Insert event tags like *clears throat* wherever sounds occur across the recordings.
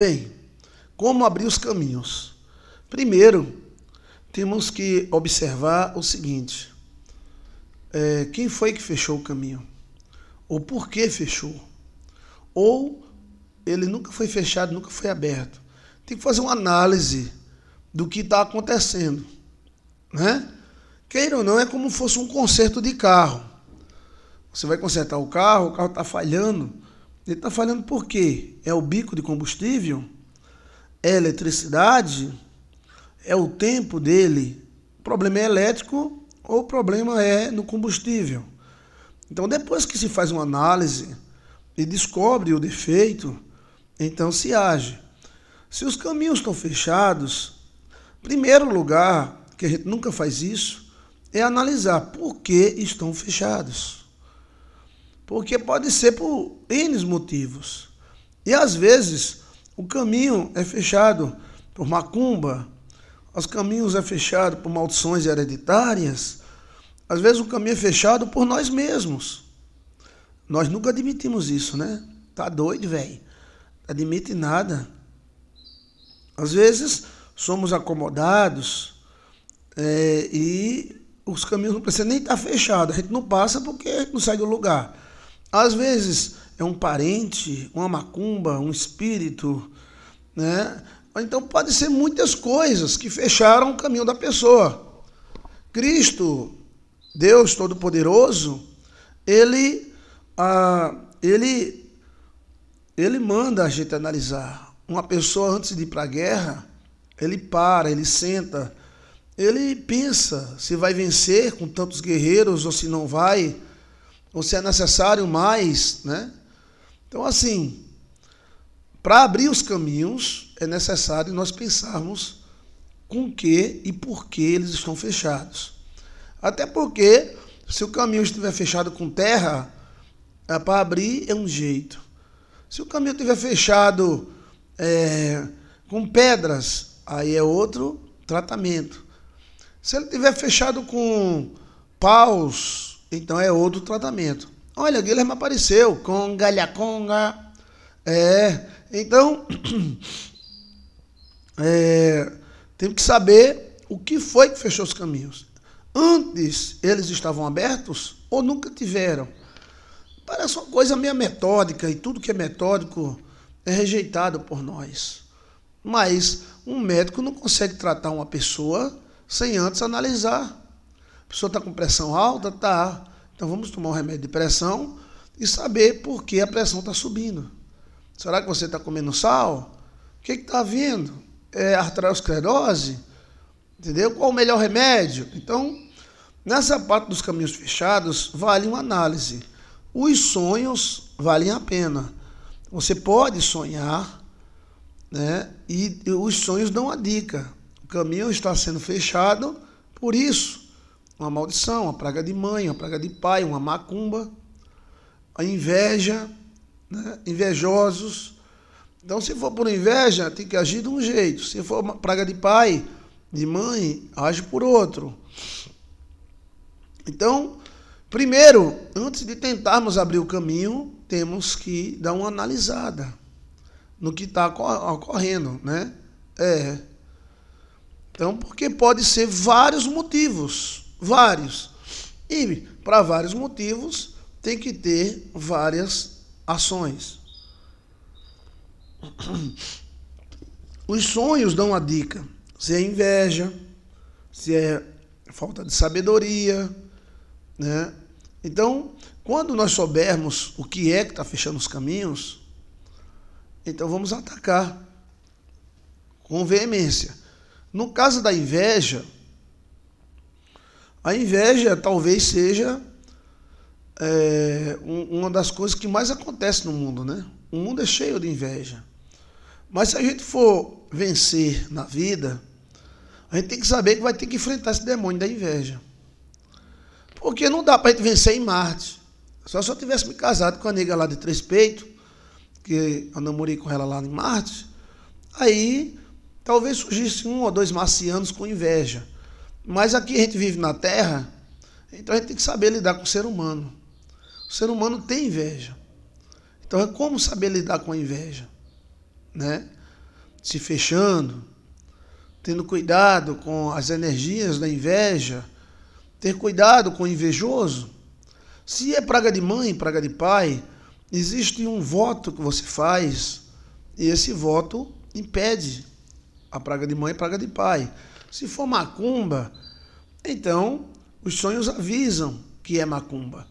Bem, como abrir os caminhos? Primeiro, temos que observar o seguinte: é, quem foi que fechou o caminho? Ou por que fechou? Ou ele nunca foi fechado, nunca foi aberto. Tem que fazer uma análise do que está acontecendo, né? Queira ou não, é como se fosse um conserto de carro. Você vai consertar o carro, o carro está falhando. Ele está falhando por quê? É o bico de combustível? É eletricidade? É o tempo dele? O problema é elétrico ou o problema é no combustível? Então, depois que se faz uma análise e descobre o defeito, então se age. Se os caminhos estão fechados, primeiro lugar, que a gente nunca faz isso, é analisar por que estão fechados. Porque pode ser por N motivos. E às vezes o caminho é fechado por macumba, os caminhos é fechado por maldições hereditárias, às vezes o caminho é fechado por nós mesmos. Nós nunca admitimos isso, né? Tá doido, velho. Admite nada. Às vezes somos acomodados é, e os caminhos não precisam nem estar tá fechados. A gente não passa porque a gente não sai do lugar. Às vezes é um parente, uma macumba, um espírito, né? Então pode ser muitas coisas que fecharam o caminho da pessoa. Cristo, Deus Todo-Poderoso, ele, ah, ele, ele manda a gente analisar. Uma pessoa antes de ir para a guerra, ele para, ele senta, ele pensa se vai vencer com tantos guerreiros ou se não vai ou se é necessário mais, né? Então, assim, para abrir os caminhos, é necessário nós pensarmos com que e por que eles estão fechados. Até porque, se o caminho estiver fechado com terra, é para abrir é um jeito. Se o caminho estiver fechado é, com pedras, aí é outro tratamento. Se ele estiver fechado com paus, então é outro tratamento. Olha, Guilherme apareceu. Conga, lha, conga. É. Então. *clears throat* É, que saber o que foi que fechou os caminhos. Antes eles estavam abertos ou nunca tiveram. Parece uma coisa meio metódica e tudo que é metódico é rejeitado por nós. Mas um médico não consegue tratar uma pessoa sem antes analisar pessoa está com pressão alta? Tá. Então vamos tomar um remédio de pressão e saber por que a pressão está subindo. Será que você está comendo sal? O que está vindo? É arteriosclerose? Entendeu? Qual o melhor remédio? Então, nessa parte dos caminhos fechados, vale uma análise. Os sonhos valem a pena. Você pode sonhar, né? E os sonhos dão a dica. O caminho está sendo fechado por isso uma maldição, uma praga de mãe, uma praga de pai, uma macumba, a inveja, né? invejosos. Então, se for por inveja, tem que agir de um jeito. Se for uma praga de pai, de mãe, age por outro. Então, primeiro, antes de tentarmos abrir o caminho, temos que dar uma analisada no que está ocorrendo, né? É. Então, porque pode ser vários motivos vários. E para vários motivos tem que ter várias ações. *clears throat* Os sonhos dão a dica. Se é inveja, se é falta de sabedoria, né? Então, quando nós soubermos o que é que está fechando os caminhos, então vamos atacar com veemência. No caso da inveja, a inveja talvez seja é, uma das coisas que mais acontece no mundo, né? O mundo é cheio de inveja. Mas se a gente for vencer na vida, a gente tem que saber que vai ter que enfrentar esse demônio da inveja. Porque não dá para gente vencer em Marte. Só se eu tivesse me casado com a nega lá de três peitos, que eu namorei com ela lá em Marte, aí talvez surgisse um ou dois marcianos com inveja. Mas aqui a gente vive na Terra, então a gente tem que saber lidar com o ser humano. O ser humano tem inveja. Então é como saber lidar com a inveja, né? Se fechando, tendo cuidado com as energias da inveja, ter cuidado com o invejoso. Se é praga de mãe, praga de pai, existe um voto que você faz e esse voto impede a praga de mãe e praga de pai. Se for macumba, então os sonhos avisam que é macumba.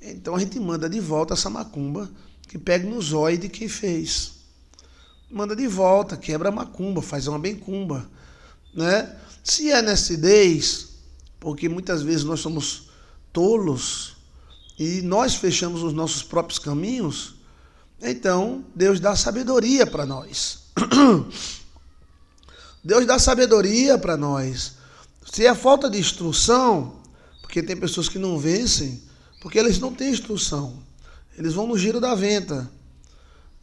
Então a gente manda de volta essa macumba que pega no zóio de quem fez. Manda de volta, quebra a macumba, faz uma bencumba. Né? Se é nestidez, porque muitas vezes nós somos tolos e nós fechamos os nossos próprios caminhos, então Deus dá sabedoria para nós. *clears throat* Deus dá sabedoria para nós. Se é falta de instrução, porque tem pessoas que não vencem, porque eles não têm instrução. Eles vão no giro da venta.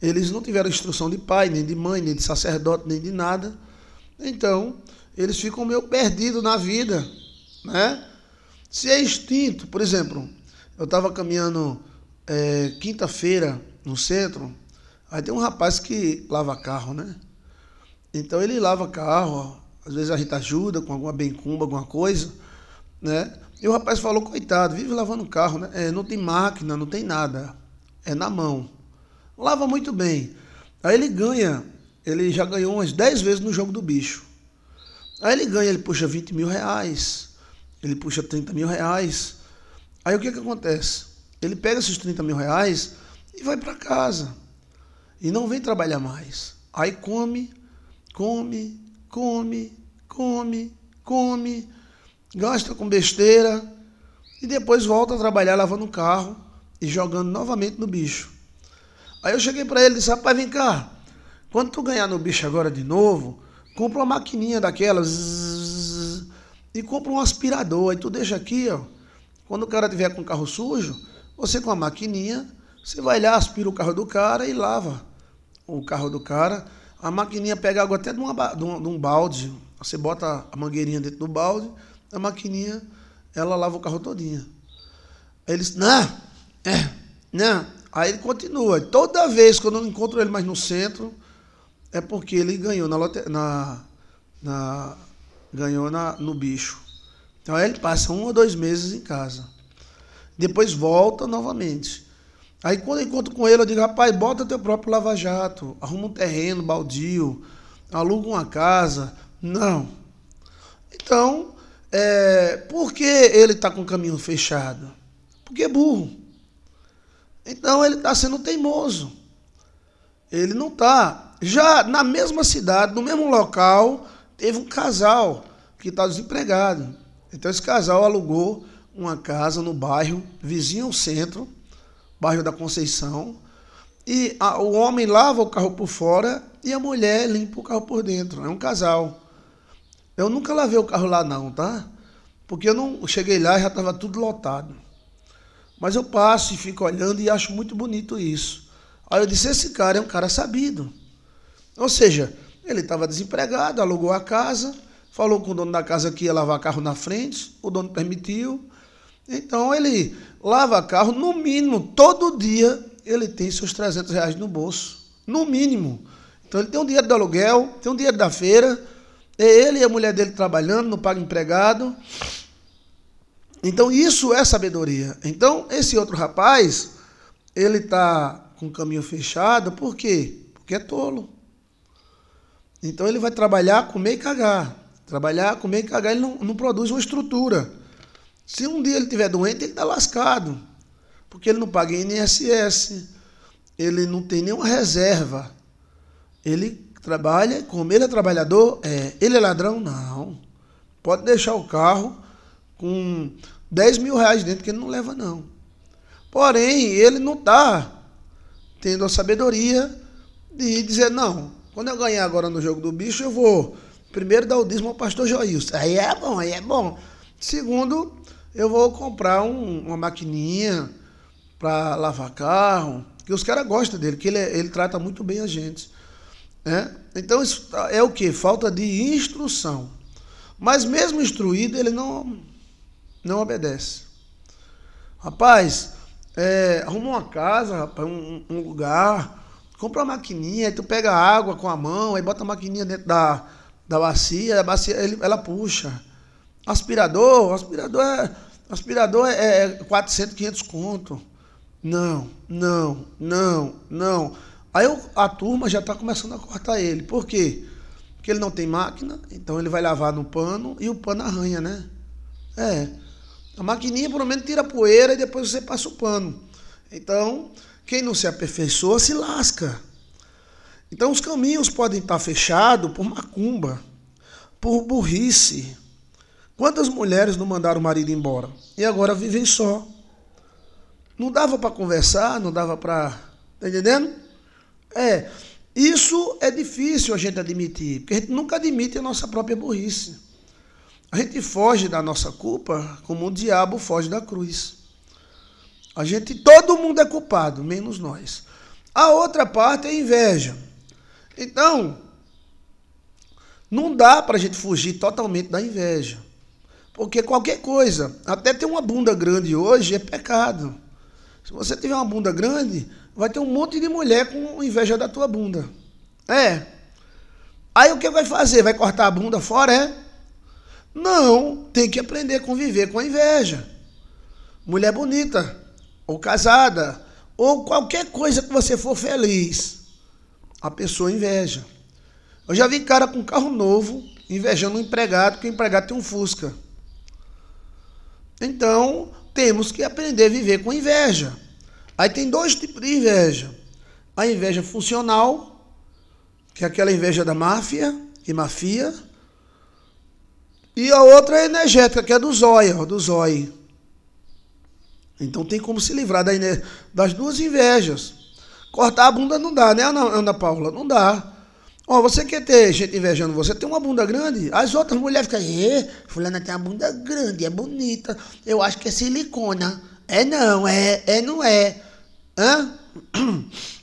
Eles não tiveram instrução de pai, nem de mãe, nem de sacerdote, nem de nada. Então, eles ficam meio perdidos na vida, né? Se é instinto, por exemplo, eu estava caminhando é, quinta-feira no centro, aí tem um rapaz que lava carro, né? Então ele lava carro, às vezes a gente ajuda com alguma bencumba, alguma coisa, né? E o rapaz falou, coitado, vive lavando carro, né? É, não tem máquina, não tem nada. É na mão. Lava muito bem. Aí ele ganha, ele já ganhou umas 10 vezes no jogo do bicho. Aí ele ganha, ele puxa 20 mil reais, ele puxa 30 mil reais. Aí o que, que acontece? Ele pega esses 30 mil reais e vai para casa. E não vem trabalhar mais. Aí come, Come, come, come, come, gasta com besteira e depois volta a trabalhar lavando o carro e jogando novamente no bicho. Aí eu cheguei para ele e disse: Rapaz, vem cá, quando tu ganhar no bicho agora de novo, compra uma maquininha daquelas e compra um aspirador. Aí tu deixa aqui, ó. Quando o cara tiver com o carro sujo, você com a maquininha, você vai lá, aspira o carro do cara e lava o carro do cara. A maquininha pega água até de, uma, de, um, de um balde. Você bota a mangueirinha dentro do balde, a maquininha, ela lava o carro todinha. Aí ele disse, não, é, não. Aí ele continua. Toda vez quando eu encontro ele mais no centro, é porque ele ganhou na, lote, na, na ganhou na, no bicho. Então aí ele passa um ou dois meses em casa. Depois volta novamente. Aí quando eu encontro com ele, eu digo, rapaz, bota teu próprio lava-jato, arruma um terreno baldio, aluga uma casa. Não. Então, é, por que ele está com o caminho fechado? Porque é burro. Então ele está sendo teimoso. Ele não está. Já na mesma cidade, no mesmo local, teve um casal que está desempregado. Então esse casal alugou uma casa no bairro, vizinho ao centro, bairro da Conceição. E a, o homem lava o carro por fora e a mulher limpa o carro por dentro. É um casal. Eu nunca lavei o carro lá não, tá? Porque eu não eu cheguei lá e já estava tudo lotado. Mas eu passo e fico olhando e acho muito bonito isso. Aí eu disse, esse cara é um cara sabido. Ou seja, ele estava desempregado, alugou a casa, falou com o dono da casa que ia lavar carro na frente, o dono permitiu, então ele lava carro, no mínimo, todo dia ele tem seus 300 reais no bolso. No mínimo. Então ele tem um dinheiro do aluguel, tem um dinheiro da feira, é ele e a mulher dele trabalhando, não paga empregado. Então isso é sabedoria. Então esse outro rapaz, ele está com o caminho fechado, por quê? Porque é tolo. Então ele vai trabalhar, comer e cagar. Trabalhar, comer e cagar, ele não, não produz uma estrutura. Se um dia ele tiver doente, ele está lascado, porque ele não paga INSS, ele não tem nenhuma reserva. Ele trabalha, como ele é trabalhador, é, ele é ladrão? Não. Pode deixar o carro com 10 mil reais dentro que ele não leva, não. Porém, ele não está tendo a sabedoria de dizer, não, quando eu ganhar agora no jogo do bicho, eu vou primeiro dar o dízimo ao pastor Joilson. Aí é bom, aí é bom. Segundo, eu vou comprar um, uma maquininha para lavar carro, que os caras gostam dele, que ele, é, ele trata muito bem a gente. Né? Então isso tá, é o que? Falta de instrução. Mas mesmo instruído, ele não, não obedece. Rapaz, é, arruma uma casa, rapaz, um, um lugar, compra uma maquininha, aí tu pega água com a mão, aí bota a maquininha dentro da, da bacia, a bacia ele, ela puxa. Aspirador, aspirador é Aspirador é, 400, é 500 conto. Não, não, não, não. Aí a turma já está começando a cortar ele. Por quê? Porque ele não tem máquina, então ele vai lavar no pano e o pano arranha, né? É. A maquininha pelo menos tira a poeira e depois você passa o pano. Então, quem não se aperfeiçoa se lasca. Então os caminhos podem estar tá fechados por macumba, por burrice, Quantas mulheres não mandaram o marido embora e agora vivem só? Não dava para conversar, não dava para. Está entendendo? É. Isso é difícil a gente admitir, porque a gente nunca admite a nossa própria burrice. A gente foge da nossa culpa como o diabo foge da cruz. A gente, todo mundo é culpado, menos nós. A outra parte é inveja. Então, não dá para a gente fugir totalmente da inveja. Porque qualquer coisa, até ter uma bunda grande hoje é pecado. Se você tiver uma bunda grande, vai ter um monte de mulher com inveja da tua bunda. É. Aí o que vai fazer? Vai cortar a bunda fora, é? Não, tem que aprender a conviver com a inveja. Mulher bonita, ou casada, ou qualquer coisa que você for feliz, a pessoa inveja. Eu já vi cara com carro novo invejando um empregado, que o empregado tem um Fusca. Então, temos que aprender a viver com inveja. Aí tem dois tipos de inveja. A inveja funcional, que é aquela inveja da máfia, e mafia. E a outra é energética, que é do zóio, do zóio. Então tem como se livrar das duas invejas. Cortar a bunda não dá, né, Ana Paula? Não dá. Ó, oh, você quer ter gente invejando você? Tem uma bunda grande? As outras mulheres ficam, e fulana tem uma bunda grande, é bonita. Eu acho que é silicona. É não, é, é não é. Hã? *clears throat*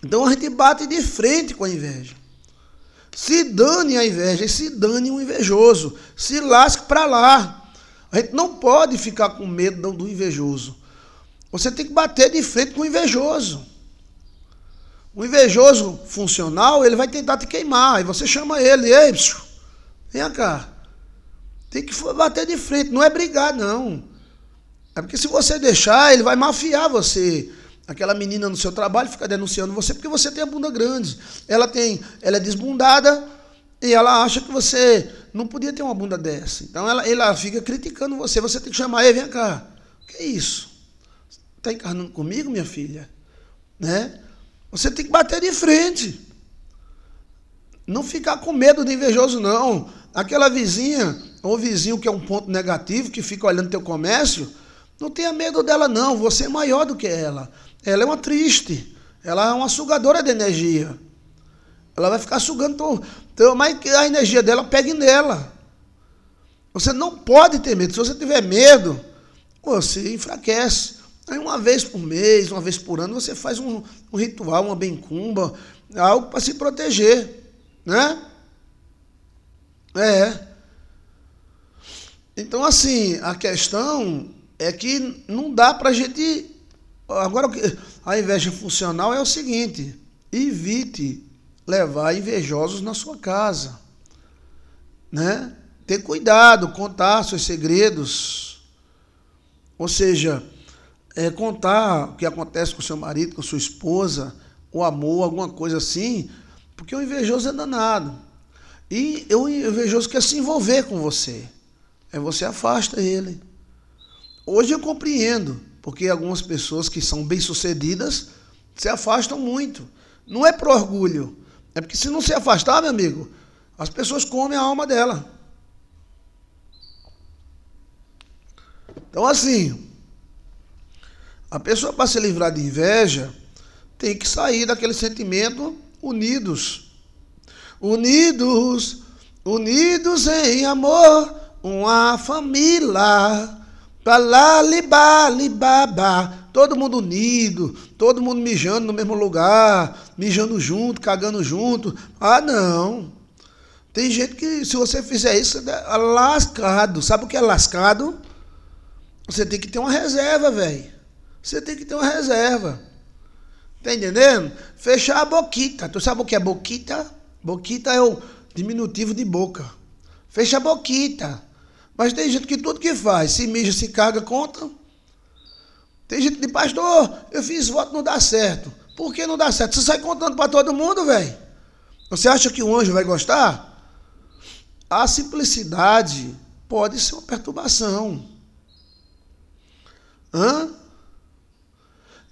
Então a gente bate de frente com a inveja. Se dane a inveja e se dane o invejoso. Se lasque para lá. A gente não pode ficar com medo do invejoso. Você tem que bater de frente com o invejoso. O invejoso funcional, ele vai tentar te queimar. Aí você chama ele, ei, psiu, vem cá. Tem que bater de frente, não é brigar, não. É porque se você deixar, ele vai mafiar você. Aquela menina no seu trabalho fica denunciando você porque você tem a bunda grande. Ela tem, ela é desbundada e ela acha que você não podia ter uma bunda dessa. Então ela, ela fica criticando você. Você tem que chamar, ei, vem cá. O que é isso? Está encarnando comigo, minha filha? Né? Você tem que bater de frente. Não ficar com medo de invejoso, não. Aquela vizinha, ou vizinho que é um ponto negativo, que fica olhando teu comércio, não tenha medo dela, não. Você é maior do que ela. Ela é uma triste. Ela é uma sugadora de energia. Ela vai ficar sugando. Teu, mas a energia dela pegue nela. Você não pode ter medo. Se você tiver medo, você enfraquece. Aí uma vez por mês, uma vez por ano, você faz um, um ritual, uma bencumba, algo para se proteger, né? É. Então, assim, a questão é que não dá para a gente. Agora, a inveja funcional é o seguinte: evite levar invejosos na sua casa, né? Ter cuidado, contar seus segredos. Ou seja, é, contar o que acontece com seu marido, com sua esposa, o amor, alguma coisa assim, porque o invejoso é danado. E é o invejoso quer se envolver com você. Aí é, você afasta ele. Hoje eu compreendo, porque algumas pessoas que são bem-sucedidas se afastam muito. Não é por orgulho, é porque se não se afastar, meu amigo, as pessoas comem a alma dela. Então, assim, a pessoa, para se livrar de inveja, tem que sair daquele sentimento unidos. Unidos, unidos em amor, uma família. Balá, libá, libabá. Todo mundo unido, todo mundo mijando no mesmo lugar, mijando junto, cagando junto. Ah, não. Tem gente que, se você fizer isso, é lascado. Sabe o que é lascado? Você tem que ter uma reserva, velho. Você tem que ter uma reserva. Tá entendendo? Fechar a boquita. Tu sabe o que é boquita? Boquita é o diminutivo de boca. Fecha a boquita. Mas tem gente que tudo que faz, se mija, se caga, conta. Tem gente que diz, pastor, eu fiz voto, não dá certo. Por que não dá certo? Você sai contando para todo mundo, velho. Você acha que o anjo vai gostar? A simplicidade pode ser uma perturbação. Hã?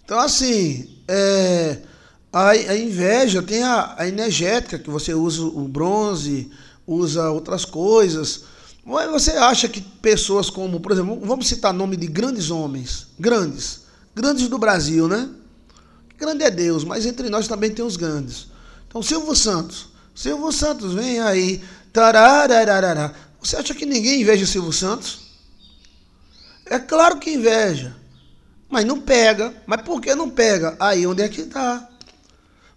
Então, assim, é, a, a, inveja tem a, a energética, que você usa o bronze, usa outras coisas. Mas você acha que pessoas como, por exemplo, vamos citar nome de grandes homens, grandes, grandes do Brasil, né? Grande é Deus, mas entre nós também tem os grandes. Então, Silvio Santos, Silvio Santos, vem aí, tararararará. Você acha que ninguém inveja Silvio Santos? É claro que inveja mas não pega. Mas por que não pega? Aí onde é que está?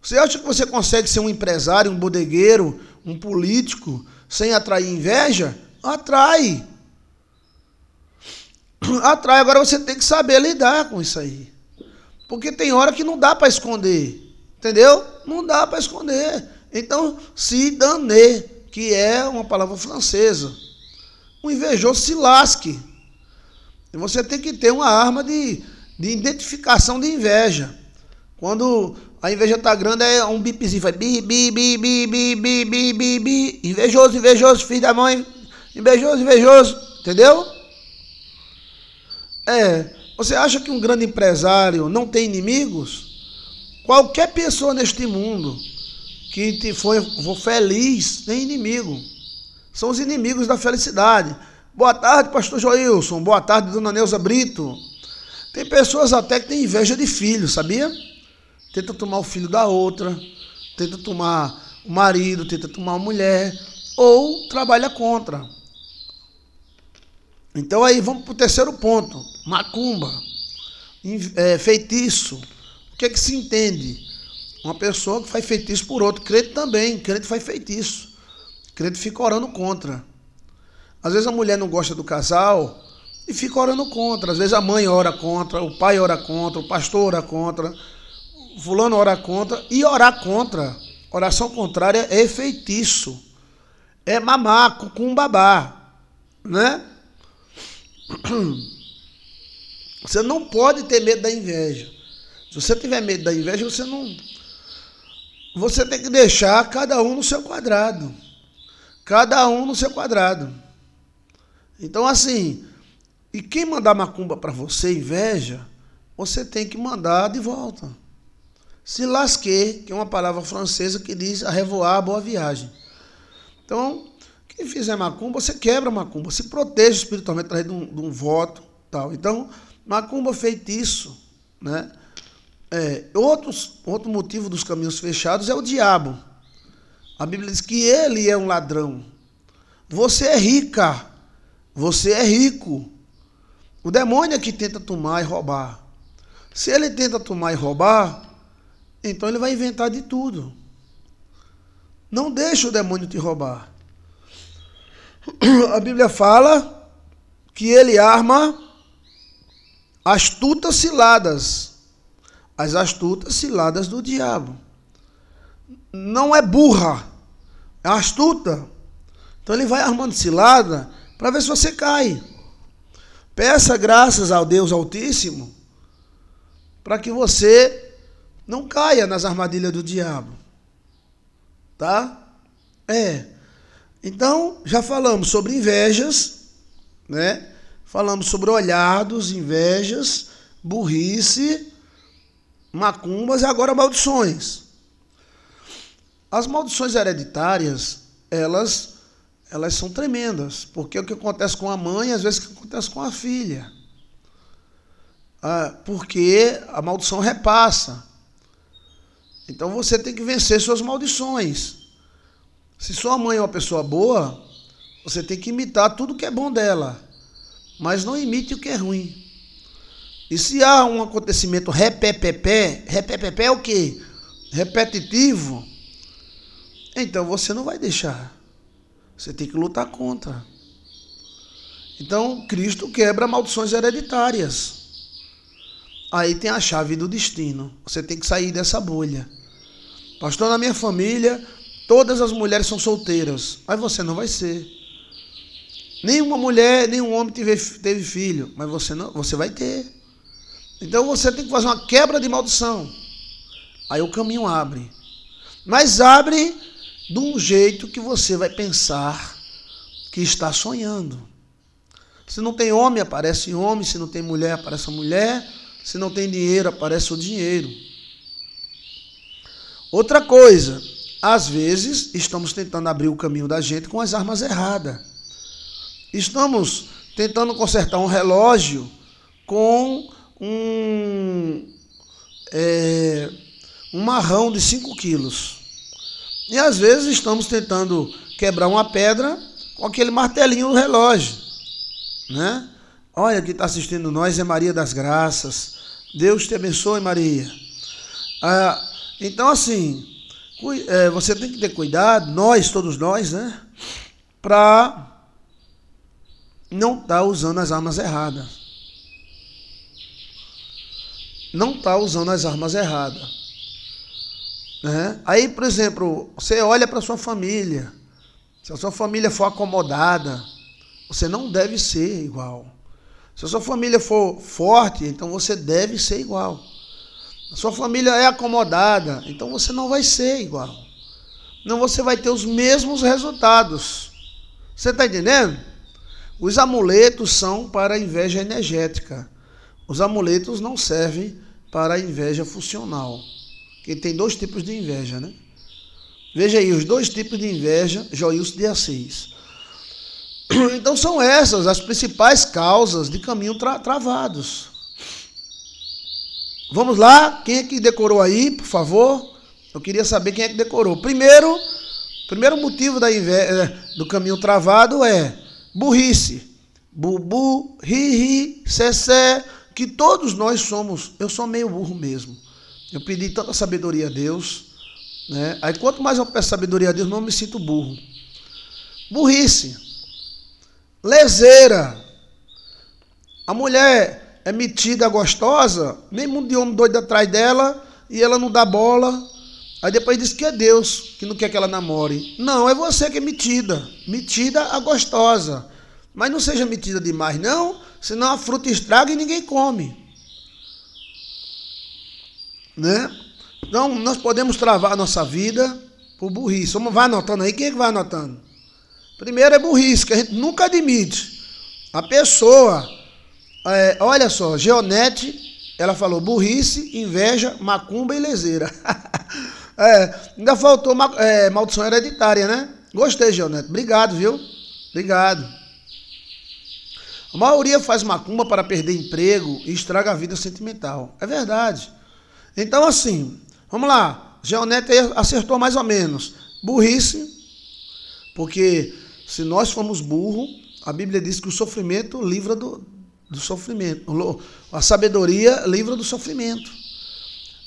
Você acha que você consegue ser um empresário, um bodegueiro, um político, sem atrair inveja? Atrai. *clears throat* Atrai. Agora você tem que saber lidar com isso aí. Porque tem hora que não dá para esconder. Entendeu? Não dá para esconder. Então, se daner, que é uma palavra francesa. O invejoso se lasque. Você tem que ter uma arma de de identificação de inveja. Quando a inveja está grande, é um bipzinho, faz bi, bi, bi, bi, bi, bi, bi, bi, bi, invejoso, invejoso, filho da mãe, invejoso, invejoso, entendeu? É, você acha que um grande empresário não tem inimigos? Qualquer pessoa neste mundo que te foi, foi feliz tem inimigo. São os inimigos da felicidade. Boa tarde, pastor Joilson. Boa tarde, dona Neuza Brito. Tem pessoas até que têm inveja de filho, sabia? Tenta tomar o filho da outra, tenta tomar o marido, tenta tomar a mulher, ou trabalha contra. Então aí vamos para o terceiro ponto: macumba, é, feitiço. O que é que se entende? Uma pessoa que faz feitiço por outro, crente também, crente faz feitiço. Crente fica orando contra. Às vezes a mulher não gosta do casal, e fica orando contra. Às vezes a mãe ora contra, o pai ora contra, o pastor ora contra, fulano ora contra, e orar contra, oração contrária é feitiço, é mamaco com babá, né? *clears throat* Você não pode ter medo da inveja. Se você tiver medo da inveja, você não. Você tem que deixar cada um no seu quadrado. Cada um no seu quadrado. Então, assim, e quem mandar macumba para você, inveja, você tem que mandar de volta. Se lasquer, que é uma palavra francesa que diz arrevoar, boa viagem. Então, quem fizer macumba, você quebra macumba, se protege espiritualmente através de um, de um voto. tal. Então, macumba feitiço. Né? É, outros, outro motivo dos caminhos fechados é o diabo. A Bíblia diz que ele é um ladrão. Você é rica, você é rico, o demônio é que tenta tomar e roubar. Se ele tenta tomar e roubar, então ele vai inventar de tudo. Não deixe o demônio te roubar. *clears throat* A Bíblia fala que ele arma astutas ciladas, as astutas ciladas do diabo. Não é burra, é astuta. Então ele vai armando cilada para ver se você cai. Peça graças ao Deus Altíssimo para que você não caia nas armadilhas do diabo. Tá? É. Então, já falamos sobre invejas, né? Falamos sobre olhados, invejas, burrice, macumbas e agora maldições. As maldições hereditárias, elas elas são tremendas, porque é o que acontece com a mãe, às vezes, é o que acontece com a filha. Ah, porque a maldição repassa. Então você tem que vencer suas maldições. Se sua mãe é uma pessoa boa, você tem que imitar tudo que é bom dela, mas não imite o que é ruim. E se há um acontecimento repepepé, repepepé é o quê? Repetitivo, então você não vai deixar. Você tem que lutar contra. Então, Cristo quebra maldições hereditárias. Aí tem a chave do destino. Você tem que sair dessa bolha. Pastor, na minha família, todas as mulheres são solteiras. Mas você não vai ser. Nenhuma mulher, nenhum homem teve, teve filho. Mas você, não, você vai ter. Então você tem que fazer uma quebra de maldição. Aí o caminho abre. Mas abre de um jeito que você vai pensar que está sonhando. Se não tem homem, aparece homem, se não tem mulher, aparece a mulher, se não tem dinheiro, aparece o dinheiro. Outra coisa, às vezes estamos tentando abrir o caminho da gente com as armas erradas. Estamos tentando consertar um relógio com um, é, um marrão de 5 quilos. E às vezes estamos tentando quebrar uma pedra com aquele martelinho no relógio. Né? Olha quem está assistindo nós é Maria das Graças. Deus te abençoe, Maria. Ah, então, assim, é, você tem que ter cuidado, nós, todos nós, né? Para não estar tá usando as armas erradas. Não estar tá usando as armas erradas. Né? Aí, por exemplo, você olha para sua família. Se a sua família for acomodada, você não deve ser igual. Se a sua família for forte, então você deve ser igual. A sua família é acomodada, então você não vai ser igual. Não você vai ter os mesmos resultados. Você está entendendo? Os amuletos são para inveja energética. Os amuletos não servem para inveja funcional que tem dois tipos de inveja, né? Veja aí, os dois tipos de inveja, Joilson de Assis. *clears throat* Então são essas as principais causas de caminho tra travados. Vamos lá, quem é que decorou aí, por favor? Eu queria saber quem é que decorou. Primeiro, primeiro motivo da inveja, eh, do caminho travado é burrice. Bubu, ri, ri, cessé, que todos nós somos. Eu sou meio burro mesmo. Eu pedi tanta sabedoria a Deus. Né? Aí quanto mais eu peço sabedoria a Deus, não me sinto burro. Burrice. Lezeira. A mulher é metida, gostosa, nem mundo de homem doido atrás dela, e ela não dá bola. Aí depois diz que é Deus que não quer que ela namore. Não, é você que é metida. Metida a gostosa. Mas não seja metida demais, não, senão a fruta estraga e ninguém come né? Então, nós podemos travar a nossa vida por burrice. Vamos, vai anotando aí, quem é que vai anotando? Primeiro é burrice, que a gente nunca admite. A pessoa, é, olha só, Geonete, ela falou burrice, inveja, macumba e leseira. *laughs* é, ainda faltou é, maldição hereditária, né? Gostei, Geonete. Obrigado, viu? Obrigado. A maioria faz macumba para perder emprego e estraga a vida sentimental. É verdade. Então, assim, vamos lá. Geonete acertou mais ou menos. Burrice, porque se nós formos burro, a Bíblia diz que o sofrimento livra do, do sofrimento. A sabedoria livra do sofrimento.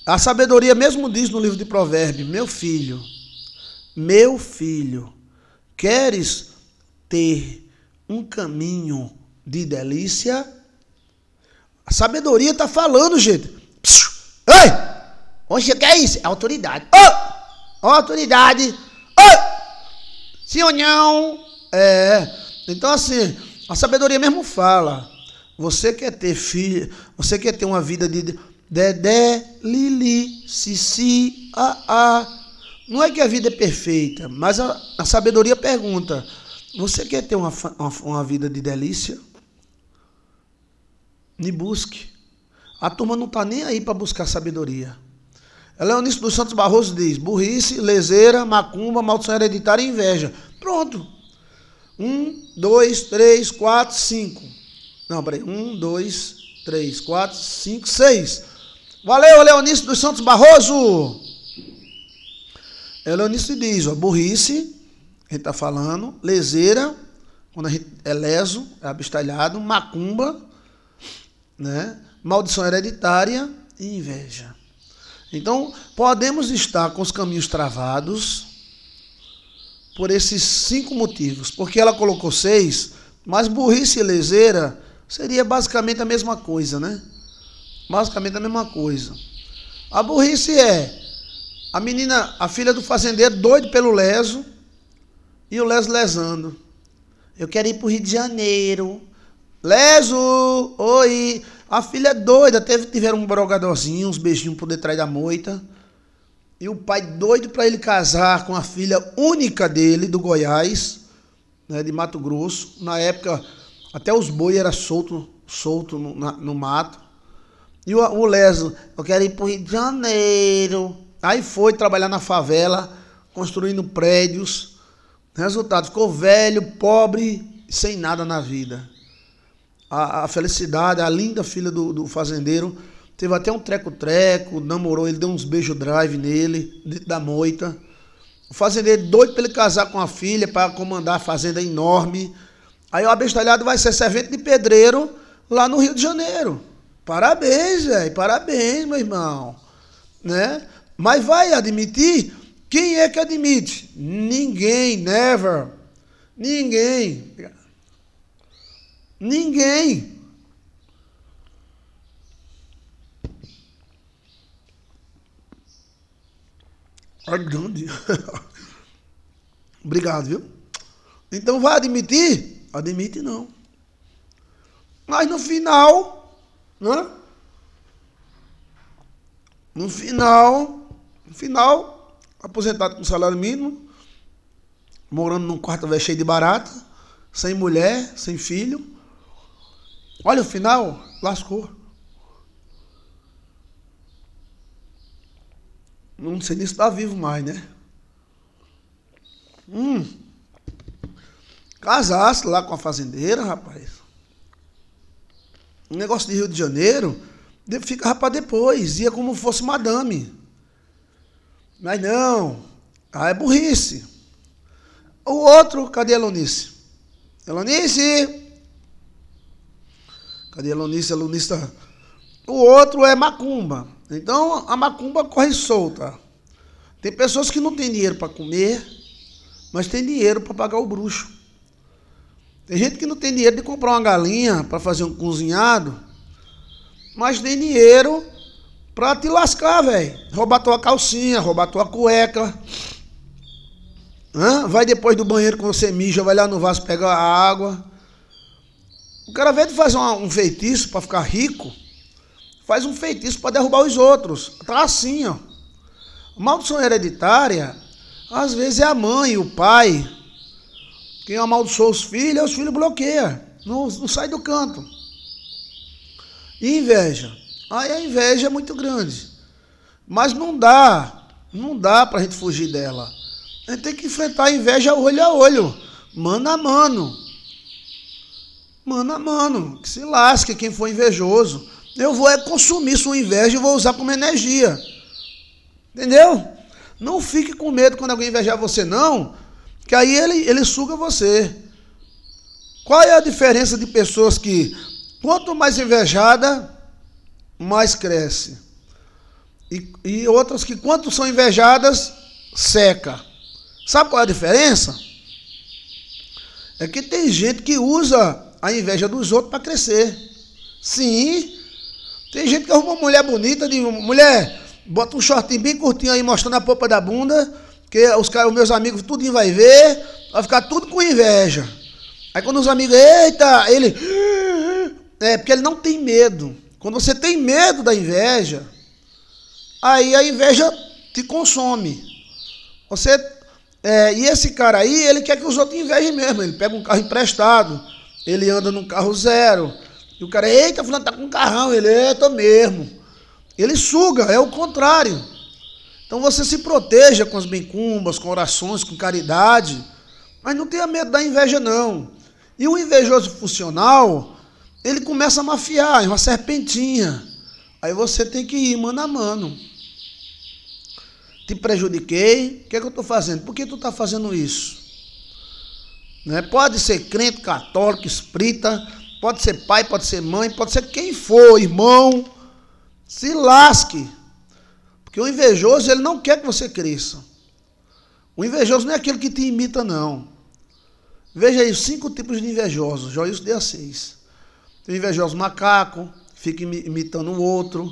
A sabedoria mesmo diz no livro de Provérbios: Meu filho, meu filho, queres ter um caminho de delícia? A sabedoria está falando, gente. Onde que é isso? É autoridade. Oh! Autoridade. Oh! Sim ou não? É. Então, assim, a sabedoria mesmo fala. Você quer ter filho, você quer ter uma vida de Dedé, Lili, Sissi, a a. Não é que a vida é perfeita, mas a, a sabedoria pergunta: você quer ter uma, uma, uma vida de delícia? Me busque. A turma não está nem aí para buscar sabedoria. Leonice dos Santos Barroso diz: burrice, leseira, macumba, maldição hereditária e inveja. Pronto. Um, dois, três, quatro, cinco. Não, peraí. Um, dois, três, quatro, cinco, seis. Valeu, Leonice dos Santos Barroso! é Leonice diz: ó, burrice, a gente está falando, leseira, quando a gente é leso, é abestalhado, macumba, né? maldição hereditária e inveja. Então, podemos estar com os caminhos travados por esses cinco motivos. Porque ela colocou seis, mas burrice e leseira seria basicamente a mesma coisa, né? Basicamente a mesma coisa. A burrice é a menina, a filha do fazendeiro, doido pelo leso e o leso lesando. Eu quero ir para o Rio de Janeiro. Leso, oi. A filha é doida, teve, tiveram um brogadorzinho, uns beijinhos por detrás da moita. E o pai doido para ele casar com a filha única dele, do Goiás, né, de Mato Grosso. Na época, até os boi era solto, solto no, no mato. E o, o Leso, eu quero ir pro Rio de Janeiro. Aí foi trabalhar na favela, construindo prédios. Resultado, ficou velho, pobre, sem nada na vida a, a Felicidade, a linda filha do, do fazendeiro, teve até um treco-treco, namorou, ele deu uns beijos drive nele, dentro da moita. O fazendeiro doido para ele casar com a filha, para comandar a fazenda enorme. Aí o abestalhado vai ser servente de pedreiro lá no Rio de Janeiro. Parabéns, velho, parabéns, meu irmão. Né? Mas vai admitir? Quem é que admite? Ninguém, never. Ninguém. Ninguém. Grande. Obrigado, viu? Então vai admitir? Admite não. Mas no final, né? No final, no final, aposentado com salário mínimo, morando num quarto cheio de barata, sem mulher, sem filho, Olha o final, lascou. Não sei nem se está vivo mais, né? Hum. Casasse lá com a fazendeira, rapaz. Um negócio de Rio de Janeiro, ficava para depois, ia como fosse madame. Mas não, ah, é burrice. O outro, cadê a Elonice? Elonice! Cadê a lunista, A O outro é macumba. Então, a macumba corre solta. Tem pessoas que não têm dinheiro para comer, mas tem dinheiro para pagar o bruxo. Tem gente que não tem dinheiro de comprar uma galinha para fazer um cozinhado, mas tem dinheiro para te lascar, velho. Roubar tua calcinha, roubar tua cueca. Hã? Vai depois do banheiro que você mija, vai lá no vaso pegar a água. O cara, ao invés de fazer um feitiço para ficar rico, faz um feitiço para derrubar os outros. Tá assim, ó. Maldição hereditária, às vezes é a mãe, o pai. Quem amaldiçoa os filhos, é os filhos bloqueiam. Não, não sai do canto. E inveja. Aí a inveja é muito grande. Mas não dá. Não dá para a gente fugir dela. A gente tem que enfrentar a inveja olho a olho, mano a mano mano a mano, que se lasque quem for invejoso. Eu vou é consumir sua inveja e vou usar como energia. Entendeu? Não fique com medo quando alguém invejar você, não, que aí ele, ele suga você. Qual é a diferença de pessoas que, quanto mais invejada, mais cresce? E, e outras que, quanto são invejadas, seca. Sabe qual é a diferença? É que tem gente que usa a inveja dos outros para crescer. Sim. Tem gente que arruma uma mulher bonita, de mulher, bota um shortinho bem curtinho aí, mostrando a polpa da bunda, que os, os meus amigos, tudo vai ver, vai ficar tudo com inveja. Aí quando os amigos, eita, ele. É, porque ele não tem medo. Quando você tem medo da inveja, aí a inveja te consome. Você. É, e esse cara aí, ele quer que os outros invejem mesmo. Ele pega um carro emprestado ele anda num carro zero. E o cara, eita, fulano tá com um carrão. Ele, é, tô mesmo. Ele suga, é o contrário. Então você se proteja com as bencumbas, com orações, com caridade, mas não tenha medo da inveja, não. E o invejoso funcional, ele começa a mafiar, é uma serpentinha. Aí você tem que ir mano a mano. Te prejudiquei, o que é que eu estou fazendo? Por que tu está fazendo isso? Né? Pode ser crente, católico, espírita, pode ser pai, pode ser mãe, pode ser quem for, irmão. Se lasque. Porque o invejoso, ele não quer que você cresça. O invejoso não é aquele que te imita, não. Veja aí, cinco tipos de invejosos. Já isso deu seis. Tem invejoso macaco, fica imitando o outro.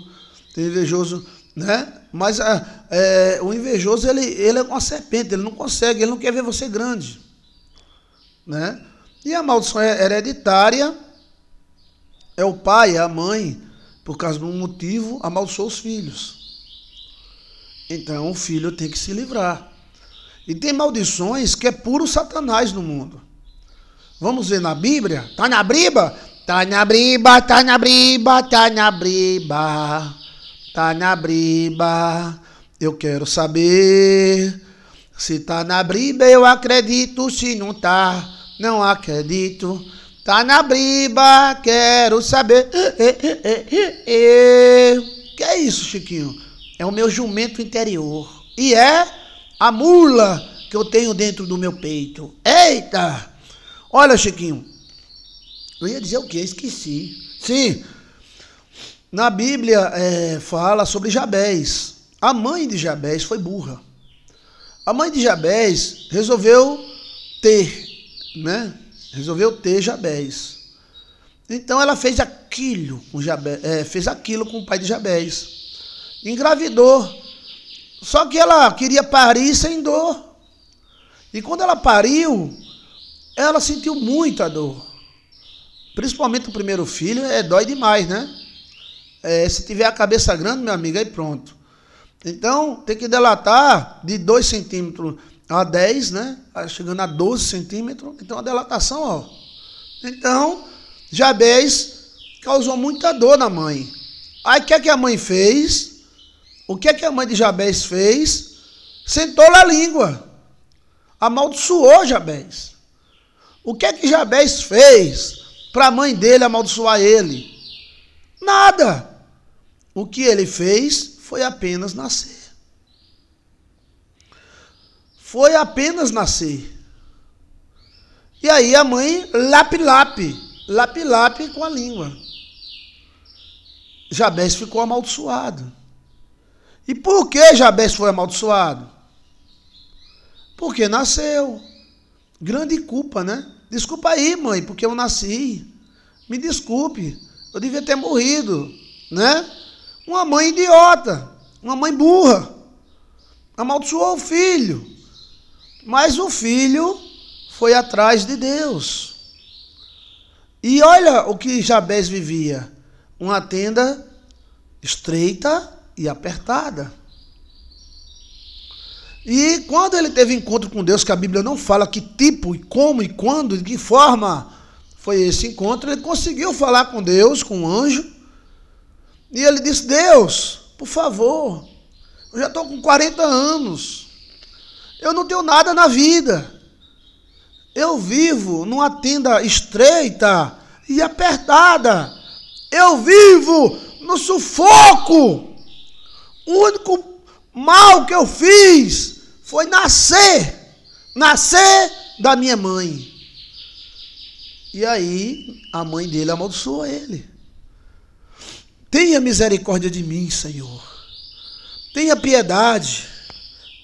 Tem invejoso, né? Mas ah, é, o invejoso, ele, ele é uma serpente, ele não consegue, ele não quer ver você grande. Né? E a maldição hereditária é o pai, a mãe, por causa de um motivo, amaldiçoou os filhos. Então o filho tem que se livrar. E tem maldições que é puro Satanás no mundo. Vamos ver na Bíblia? Tá na briba? Tá na briba, tá na briba, tá na briba. Tá na briba. Eu quero saber se tá na briba, eu acredito, se não tá, não acredito. Tá na briba, quero saber. Eh, eh, eh, que é isso, Chiquinho? É o meu jumento interior. E é a mula que eu tenho dentro do meu peito. Eita! Olha, Chiquinho. Eu ia dizer o quê? Esqueci. Sim. Na Bíblia é, fala sobre Jabés. A mãe de Jabés foi burra. A mãe de Jabez resolveu ter, né? Resolveu ter Jabez. Então ela fez aquilo com Jabez, é, fez aquilo com o pai de Jabez. Engravidou. Só que ela queria parir sem dor. E quando ela pariu, ela sentiu muita dor. Principalmente o primeiro filho, é dói demais, né? É, se tiver a cabeça grande, meu amigo, aí pronto. Então, tem que delatar de 2 centímetros a 10, né? Tá chegando a 12 centímetros. Então, a delatação, ó. Então, Jabez causou muita dor na mãe. Aí, o que é que a mãe fez? O que é que a mãe de Jabez fez? Sentou na língua. Amaldiçoou Jabez. O que é que Jabez fez para a mãe dele amaldiçoar ele? Nada. O que ele fez foi apenas nascer. Foi apenas nascer. E aí a mãe lap-lap, lap-lap com a língua. Jabez ficou amaldiçoado. E por que Jabez foi amaldiçoado? Porque nasceu. Grande culpa, né? Desculpa aí, mãe, porque eu nasci. Me desculpe. Eu devia ter morrido, né? Uma mãe idiota, uma mãe burra, amaldiçoou o filho. Mas o filho foi atrás de Deus. E olha o que Jabez vivia: uma tenda estreita e apertada. E quando ele teve encontro com Deus, que a Bíblia não fala que tipo, e como, e quando, e de que forma foi esse encontro, ele conseguiu falar com Deus, com o um anjo, e ele disse: Deus, por favor, eu já estou com 40 anos, eu não tenho nada na vida. Eu vivo numa tenda estreita e apertada. Eu vivo no sufoco. O único mal que eu fiz foi nascer. Nascer da minha mãe. E aí a mãe dele amaldiçoou ele. Tenha misericórdia de mim, Senhor. Tenha piedade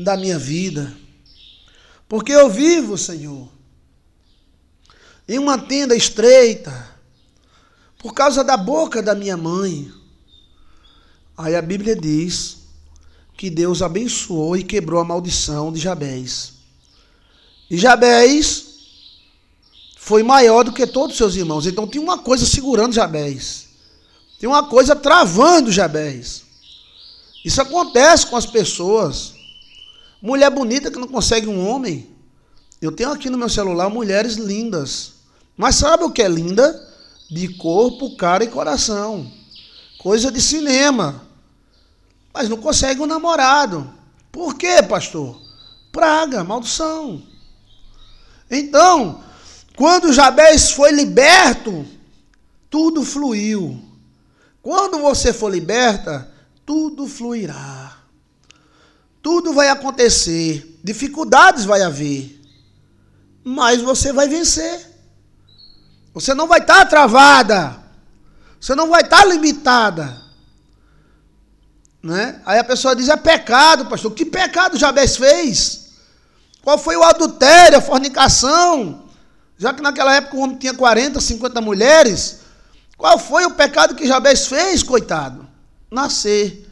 da minha vida. Porque eu vivo, Senhor, em uma tenda estreita, por causa da boca da minha mãe. Aí a Bíblia diz que Deus abençoou e quebrou a maldição de Jabés. E Jabés foi maior do que todos os seus irmãos. Então tinha uma coisa segurando Jabés. Tem uma coisa travando Jabez. Isso acontece com as pessoas. Mulher bonita que não consegue um homem. Eu tenho aqui no meu celular mulheres lindas. Mas sabe o que é linda? De corpo, cara e coração. Coisa de cinema. Mas não consegue um namorado. Por quê, pastor? Praga, maldição. Então, quando Jabez foi liberto, tudo fluiu. Quando você for liberta, tudo fluirá. Tudo vai acontecer, dificuldades vai haver, mas você vai vencer. Você não vai estar tá travada. Você não vai estar tá limitada. Né? Aí a pessoa diz: é pecado, pastor. Que pecado Jabez fez? Qual foi o adultério, a fornicação? Já que naquela época o homem tinha 40, 50 mulheres, qual foi o pecado que Jabez fez, coitado? Nascer.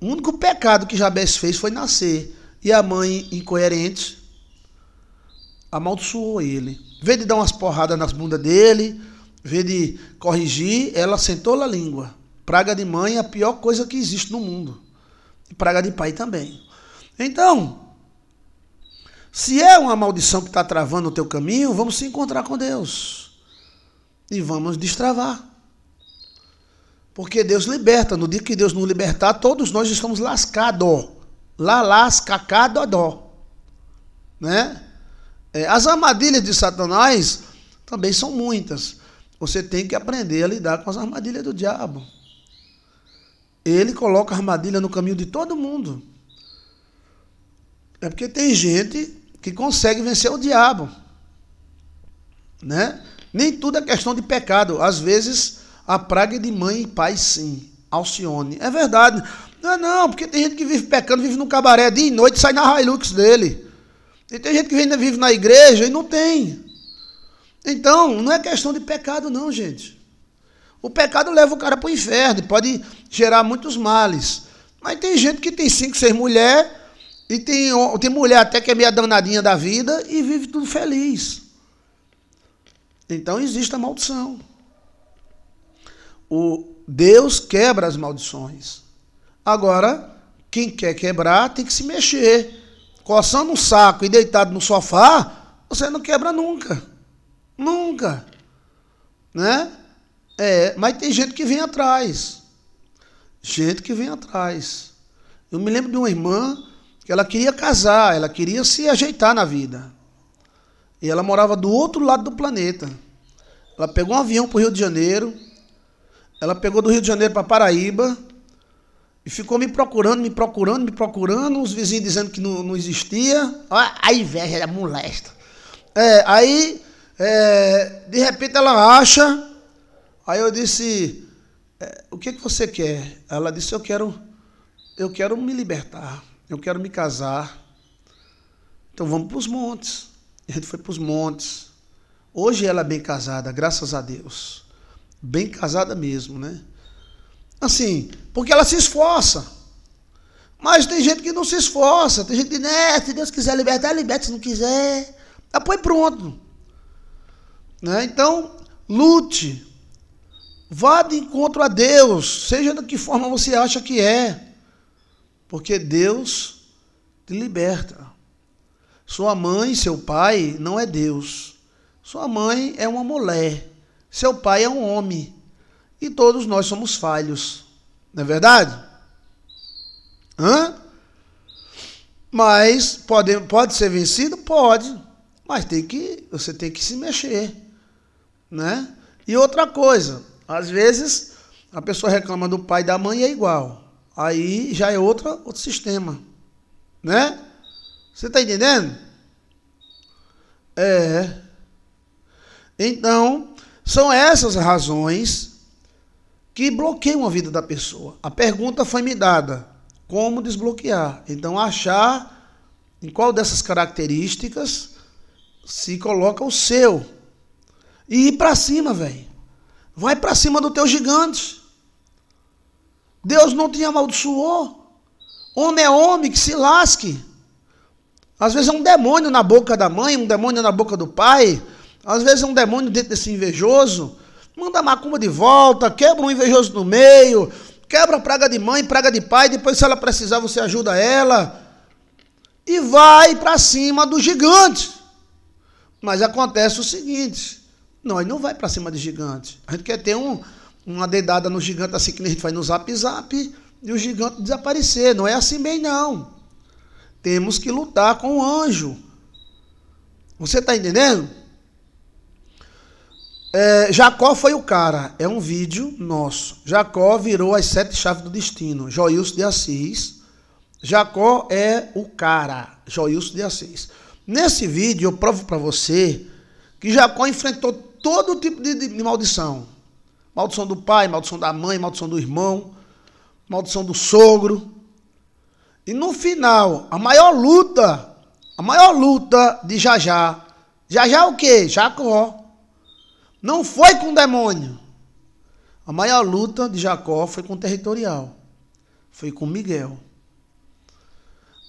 O único pecado que Jabez fez foi nascer. E a mãe, incoerente, amaldiçoou ele. Em vez de dar umas porradas nas bundas dele, em vez de corrigir, ela sentou na língua. Praga de mãe é a pior coisa que existe no mundo. E praga de pai também. Então, se é uma maldição que está travando o teu caminho, vamos se encontrar com Deus e vamos destravar. Porque Deus liberta. No dia que Deus nos libertar, todos nós estamos lascados. Lá, lascacado, dó. Né? É, as armadilhas de Satanás também são muitas. Você tem que aprender a lidar com as armadilhas do diabo. Ele coloca armadilha no caminho de todo mundo. É porque tem gente que consegue vencer o diabo, né? Nem tudo é questão de pecado. Às vezes, a praga é de mãe e pai, sim. Alcione. É verdade. Não é não, porque tem gente que vive pecando, vive no cabaré dia e noite, sai na Hilux dele. E tem gente que ainda vive na igreja e não tem. Então, não é questão de pecado, não, gente. O pecado leva o cara para o inferno, pode gerar muitos males. Mas tem gente que tem cinco, seis mulheres, e tem, tem mulher até que é meia danadinha da vida, e vive tudo feliz. Então existe a maldição. O Deus quebra as maldições. Agora, quem quer quebrar tem que se mexer. Coçando o saco e deitado no sofá, você não quebra nunca. Nunca. Né? É, mas tem gente que vem atrás. Gente que vem atrás. Eu me lembro de uma irmã que ela queria casar, ela queria se ajeitar na vida. E ela morava do outro lado do planeta. Ela pegou um avião para o Rio de Janeiro. Ela pegou do Rio de Janeiro para Paraíba. E ficou me procurando, me procurando, me procurando. Os vizinhos dizendo que não, não existia. A inveja era molesta. É, aí, é, de repente, ela acha. Aí eu disse: é, O que, é que você quer? Ela disse: Eu quero, eu quero me libertar. Eu quero me casar. Então vamos para os montes a gente foi para os montes. Hoje ela é bem casada, graças a Deus. Bem casada mesmo, né? Assim, porque ela se esforça. Mas tem gente que não se esforça. Tem gente que, né, se Deus quiser libertar, liberta. Se não quiser, apoie pronto. Né? Então, lute. Vá de encontro a Deus, seja da que forma você acha que é. Porque Deus te liberta. Sua mãe, seu pai, não é Deus. Sua mãe é uma mulher. Seu pai é um homem. E todos nós somos falhos. Não é verdade? Hã? Mas pode, pode ser vencido? Pode. Mas tem que, você tem que se mexer. Né? E outra coisa, às vezes a pessoa reclama do pai e da mãe é igual. Aí já é outra, outro sistema. Né? Você está entendendo? É. Então, são essas razões que bloqueiam a vida da pessoa. A pergunta foi me dada: como desbloquear? Então, achar em qual dessas características se coloca o seu. E ir para cima, velho. Vai para cima do teu gigante. Deus não te amaldiçoou. Homem é homem, que se lasque. Às vezes é um demônio na boca da mãe, um demônio na boca do pai, às vezes é um demônio dentro desse invejoso. Manda a macumba de volta, quebra um invejoso no meio, quebra a praga de mãe, praga de pai, depois se ela precisar você ajuda ela. E vai para cima do gigante. Mas acontece o seguinte, nós não vai para cima de gigante. A gente quer ter um, uma dedada no gigante assim que a gente faz no zap zap e o gigante desaparecer. Não é assim bem não. Temos que lutar com o anjo. Você está entendendo? É, Jacó foi o cara. É um vídeo nosso. Jacó virou as sete chaves do destino. Joilson de Assis. Jacó é o cara. Joilson de Assis. Nesse vídeo eu provo para você que Jacó enfrentou todo tipo de, de, de maldição. Maldição do pai, maldição da mãe, maldição do irmão, maldição do sogro, e no final, a maior luta, a maior luta de Jajá. Jajá o quê? Jacó. Não foi com o demônio. A maior luta de Jacó foi com o territorial. Foi com Miguel.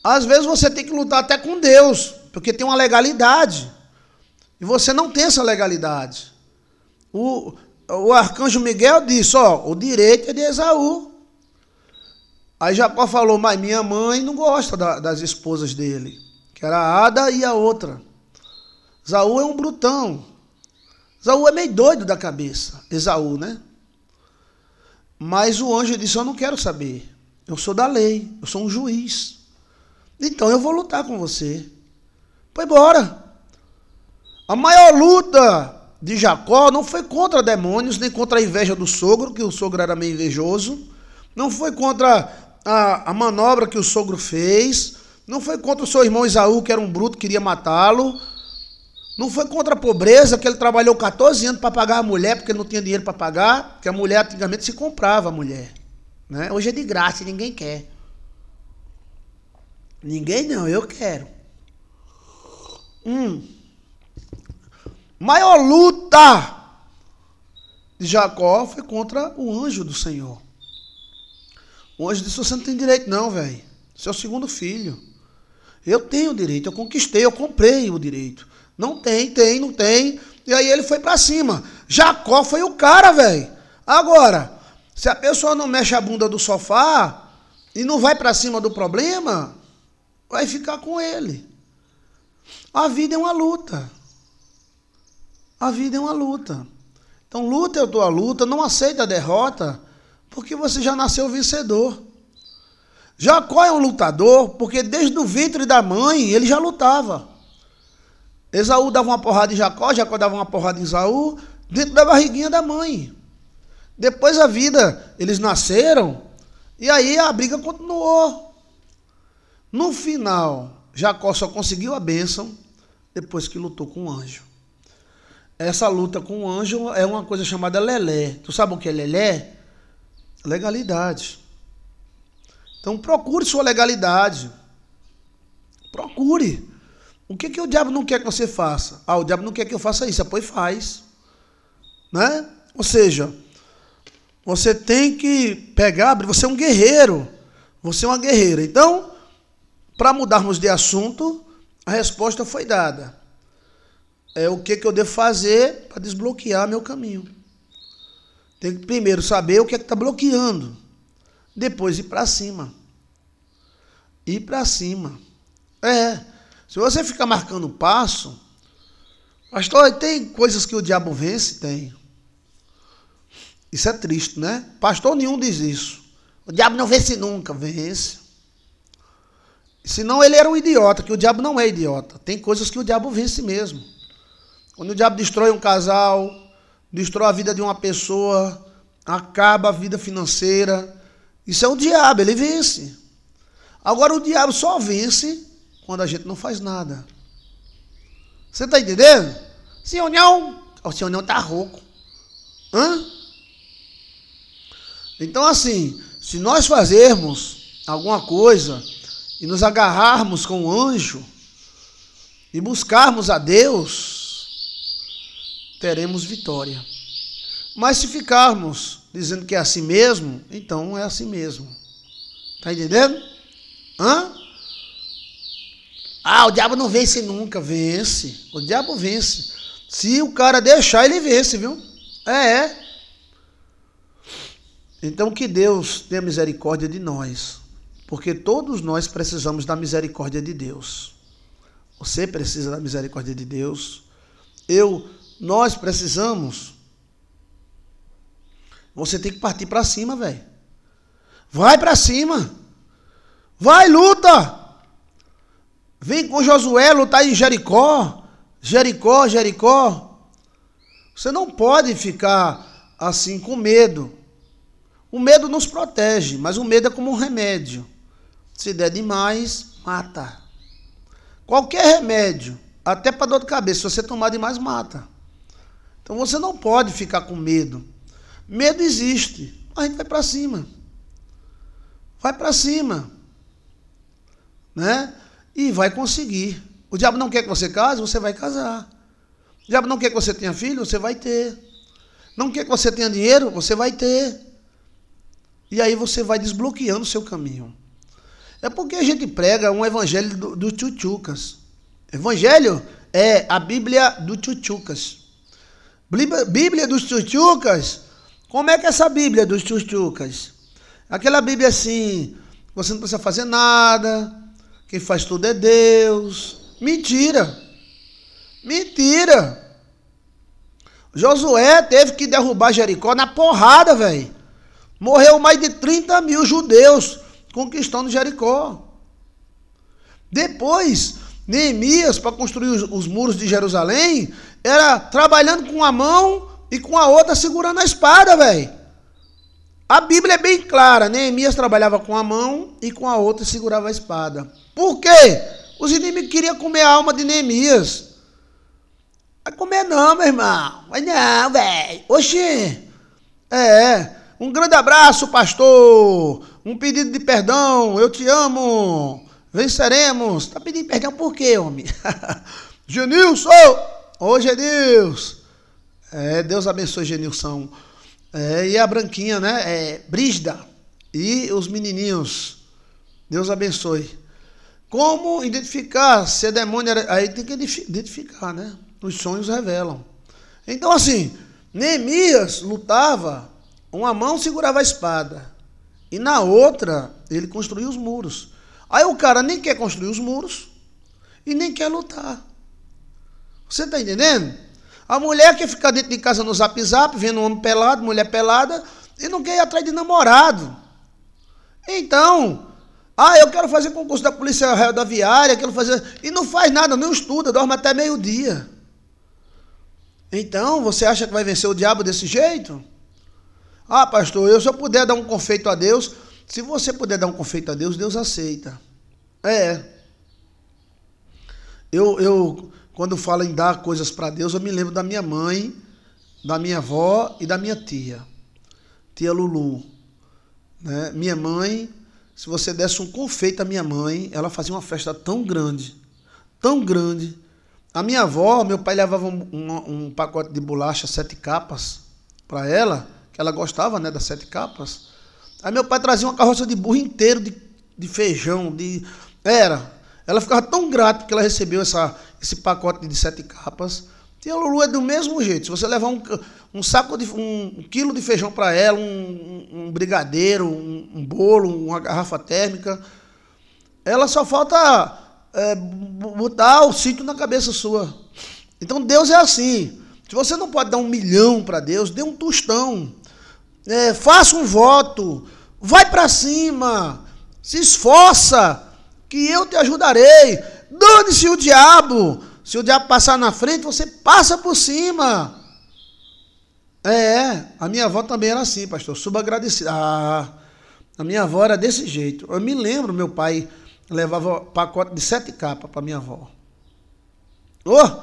Às vezes você tem que lutar até com Deus, porque tem uma legalidade. E você não tem essa legalidade. O, o arcanjo Miguel disse: ó, o direito é de Esaú. Aí Jacó falou, mas minha mãe não gosta da, das esposas dele, que era a Ada e a outra. Esaú é um brutão. Esaú é meio doido da cabeça. Esaú, né? Mas o anjo disse: Eu não quero saber. Eu sou da lei. Eu sou um juiz. Então eu vou lutar com você. Foi embora. A maior luta de Jacó não foi contra demônios, nem contra a inveja do sogro, que o sogro era meio invejoso. Não foi contra a, a manobra que o sogro fez, não foi contra o seu irmão Isaú, que era um bruto, queria matá-lo. Não foi contra a pobreza, que ele trabalhou 14 anos para pagar a mulher, porque ele não tinha dinheiro para pagar, porque a mulher antigamente se comprava a mulher. Né? Hoje é de graça, ninguém quer. Ninguém não, eu quero. Hum. Maior luta de Jacó foi contra o anjo do Senhor. O anjo disse: Você não tem direito, não, velho. Seu é segundo filho. Eu tenho direito, eu conquistei, eu comprei o direito. Não tem, tem, não tem. E aí ele foi para cima. Jacó foi o cara, velho. Agora, se a pessoa não mexe a bunda do sofá e não vai para cima do problema, vai ficar com ele. A vida é uma luta. A vida é uma luta. Então luta eu dou a luta, não aceita a derrota. Porque você já nasceu vencedor. Jacó é um lutador, porque desde o ventre da mãe ele já lutava. Esaú dava uma porrada em Jacó, Jacó dava uma porrada em Esaú, dentro da barriguinha da mãe. Depois a vida, eles nasceram, e aí a briga continuou. No final, Jacó só conseguiu a bênção depois que lutou com o anjo. Essa luta com o anjo é uma coisa chamada lelé. Tu sabe o que é lelé? legalidade. Então procure sua legalidade. Procure. O que, que o diabo não quer que você faça? Ah, o diabo não quer que eu faça isso. Ah, faz. Né? Ou seja, você tem que pegar, você é um guerreiro. Você é uma guerreira. Então, para mudarmos de assunto, a resposta foi dada. É o que, que eu devo fazer para desbloquear meu caminho. Tem que primeiro saber o que é que está bloqueando. Depois ir para cima. Ir para cima. É. Se você ficar marcando o passo. Pastor, tem coisas que o diabo vence? Tem. Isso é triste, né? Pastor nenhum diz isso. O diabo não vence nunca. Vence. Senão ele era um idiota, que o diabo não é idiota. Tem coisas que o diabo vence mesmo. Quando o diabo destrói um casal, destrói a vida de uma pessoa, acaba a vida financeira. Isso é o diabo, ele vence. Agora o diabo só vence quando a gente não faz nada. Você está entendendo? Senhor não, o senhor não está rouco. Hã? Então assim, se nós fazermos alguma coisa e nos agarrarmos com o anjo e buscarmos a Deus, teremos vitória. Mas se ficarmos dizendo que é assim mesmo, então não é assim mesmo. Está entendendo? Hã? Ah, o diabo não vence nunca. Vence. O diabo vence. Se o cara deixar, ele vence, viu? É, é. Então que Deus tenha misericórdia de nós. Porque todos nós precisamos da misericórdia de Deus. Você precisa da misericórdia de Deus. Eu nós precisamos. Você tem que partir para cima, velho. Vai para cima. Vai, luta. Vem com Josué lutar em Jericó. Jericó, Jericó. Você não pode ficar assim com medo. O medo nos protege, mas o medo é como um remédio. Se der demais, mata. Qualquer remédio, até para dor de cabeça, se você tomar demais, mata. Então você não pode ficar com medo. Medo existe, mas a gente vai para cima. Vai para cima. Né? E vai conseguir. O diabo não quer que você case, você vai casar. O diabo não quer que você tenha filho, você vai ter. Não quer que você tenha dinheiro, você vai ter. E aí você vai desbloqueando o seu caminho. É porque a gente prega um evangelho do, do tchutchucas. Evangelho é a Bíblia do tchutchucas. Bíblia dos tchutchucas? Como é que é essa Bíblia dos tchutchucas? Aquela Bíblia assim, você não precisa fazer nada, quem faz tudo é Deus. Mentira! Mentira! Josué teve que derrubar Jericó na porrada, velho. Morreu mais de 30 mil judeus conquistando Jericó. Depois, Neemias, para construir os, os, muros de Jerusalém, era trabalhando com a mão e com a outra segurando a espada, velho. A Bíblia é bem clara. Neemias trabalhava com a mão e com a outra segurava a espada. Por quê? Os inimigos queriam comer a alma de Neemias. Vai comer não, meu irmão. Vai não, velho. Oxi. É. Um grande abraço, pastor. Um pedido de perdão. Eu te amo. Venceremos. Tá pedindo perdão por quê, homem? Genilson! *laughs* Hoje é, é, Deus abençoe Genilson. É, e a Branquinha, né? É, Brígida. E os menininhos. Deus abençoe. Como identificar se é demônio? Aí tem que identificar, né? Os sonhos revelam. Então, assim, Neemias lutava, uma mão segurava a espada, e na outra ele construía os muros. Aí o cara nem quer construir os muros e nem quer lutar. Você está entendendo? A mulher quer ficar dentro de casa no zap zap, vendo um homem pelado, mulher pelada, e não quer ir atrás de namorado. Então, ah, eu quero fazer concurso da polícia rodoviária, quero fazer. E não faz nada, não estuda, dorme até meio-dia. Então, você acha que vai vencer o diabo desse jeito? Ah, pastor, eu se eu puder dar um confeito a Deus, se você puder dar um confeito a Deus, Deus aceita. É. Eu, eu quando falo em dar coisas para Deus, eu me lembro da minha mãe, da minha avó e da minha tia, tia Lulu. Né? Minha mãe, se você desse um confeito à minha mãe, ela fazia uma festa tão grande, tão grande. A minha avó, meu pai levava um, um, um pacote de bolacha sete capas para ela, que ela gostava né, das sete capas. Aí meu pai trazia uma carroça de burro inteiro de, de feijão, de era. Ela ficava tão grata porque ela recebeu essa, esse pacote de sete capas. Tia Lulu é do mesmo jeito. Se você levar um, um saco de um, um quilo de feijão para ela, um, um brigadeiro, um, bolo, uma garrafa térmica, ela só falta é, botar o cinto na cabeça sua. Então Deus é assim. Se você não pode dar um milhão para Deus, dê um tostão. É, faça um voto. Vai para cima. Se esforça. Que eu te ajudarei. Dane-se o diabo. Se o diabo passar na frente, você passa por cima. É, a minha avó também era assim, pastor. Subagradecida. Ah, a minha avó era desse jeito. Eu me lembro, meu pai levava pacote de sete capas para minha avó. Oh,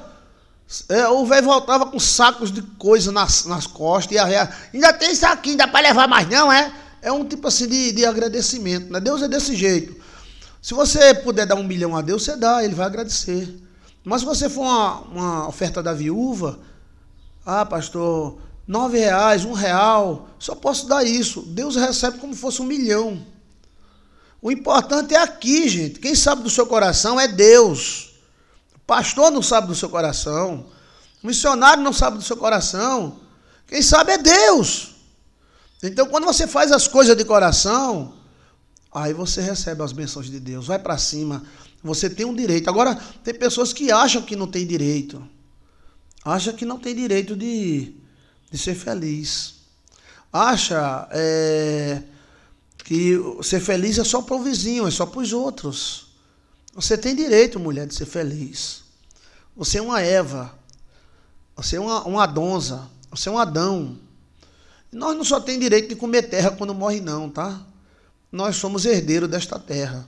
é, o velho voltava com sacos de coisa nas, nas costas e a, ainda tem isso aqui, ainda para levar mais não, é? É um tipo assim de, de agradecimento, né? Deus é desse jeito. Se você puder dar um milhão a Deus, você dá, ele vai agradecer. Mas se você for uma, uma oferta da viúva, ah, pastor, nove reais, um real, só posso dar isso. Deus recebe como fosse um milhão. O importante é aqui, gente. Quem sabe do seu coração é Deus. O pastor não sabe do seu coração. O missionário não sabe do seu coração. Quem sabe é Deus. Então, quando você faz as coisas de coração, Aí você recebe as bênçãos de Deus. Vai para cima. Você tem um direito. Agora, tem pessoas que acham que não tem direito. Acha que não tem direito de, de ser feliz. Acha é, que ser feliz é só para o vizinho, é só para os outros. Você tem direito, mulher, de ser feliz. Você é uma Eva. Você é uma, uma donza. Você é um Adão. nós não só tem direito de comer terra quando morre, não, tá? nós somos herdeiros desta terra.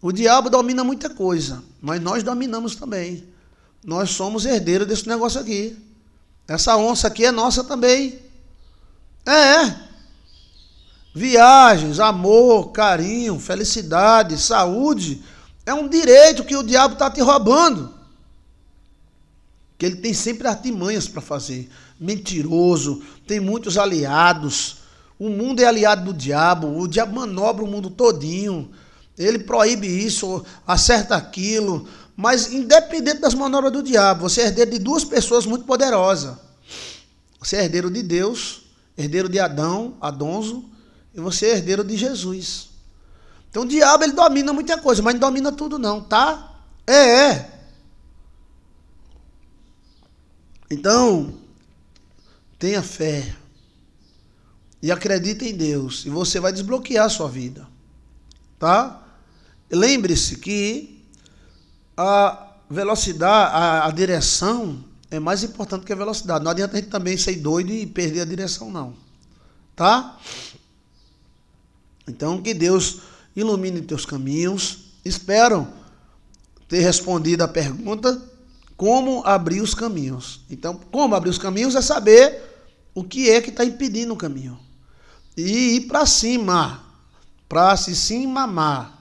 O diabo domina muita coisa, mas nós dominamos também. Nós somos herdeiros desse negócio aqui. Essa onça aqui é nossa também. É. é. Viagens, amor, carinho, felicidade, saúde. É um direito que o diabo está te roubando. Que ele tem sempre artimanhas para fazer. Mentiroso, tem muitos aliados o mundo é aliado do diabo, o diabo manobra o mundo todinho. Ele proíbe isso, acerta aquilo, mas independente das manobras do diabo, você é herdeiro de duas pessoas muito poderosas. Você é herdeiro de Deus, herdeiro de Adão, Adonzo, e você é herdeiro de Jesus. Então o diabo ele domina muita coisa, mas não domina tudo não, tá? É, é. Então, tenha fé e acredita em Deus e você vai desbloquear a sua vida, tá? Lembre-se que a velocidade, a, a, direção é mais importante que a velocidade. Não adianta a gente também ser doido e perder a direção, não, tá? Então que Deus ilumine teus caminhos. Espero ter respondido a pergunta como abrir os caminhos. Então, como abrir os caminhos é saber o que é que está impedindo o caminho e ir para cima, para se sim mamar.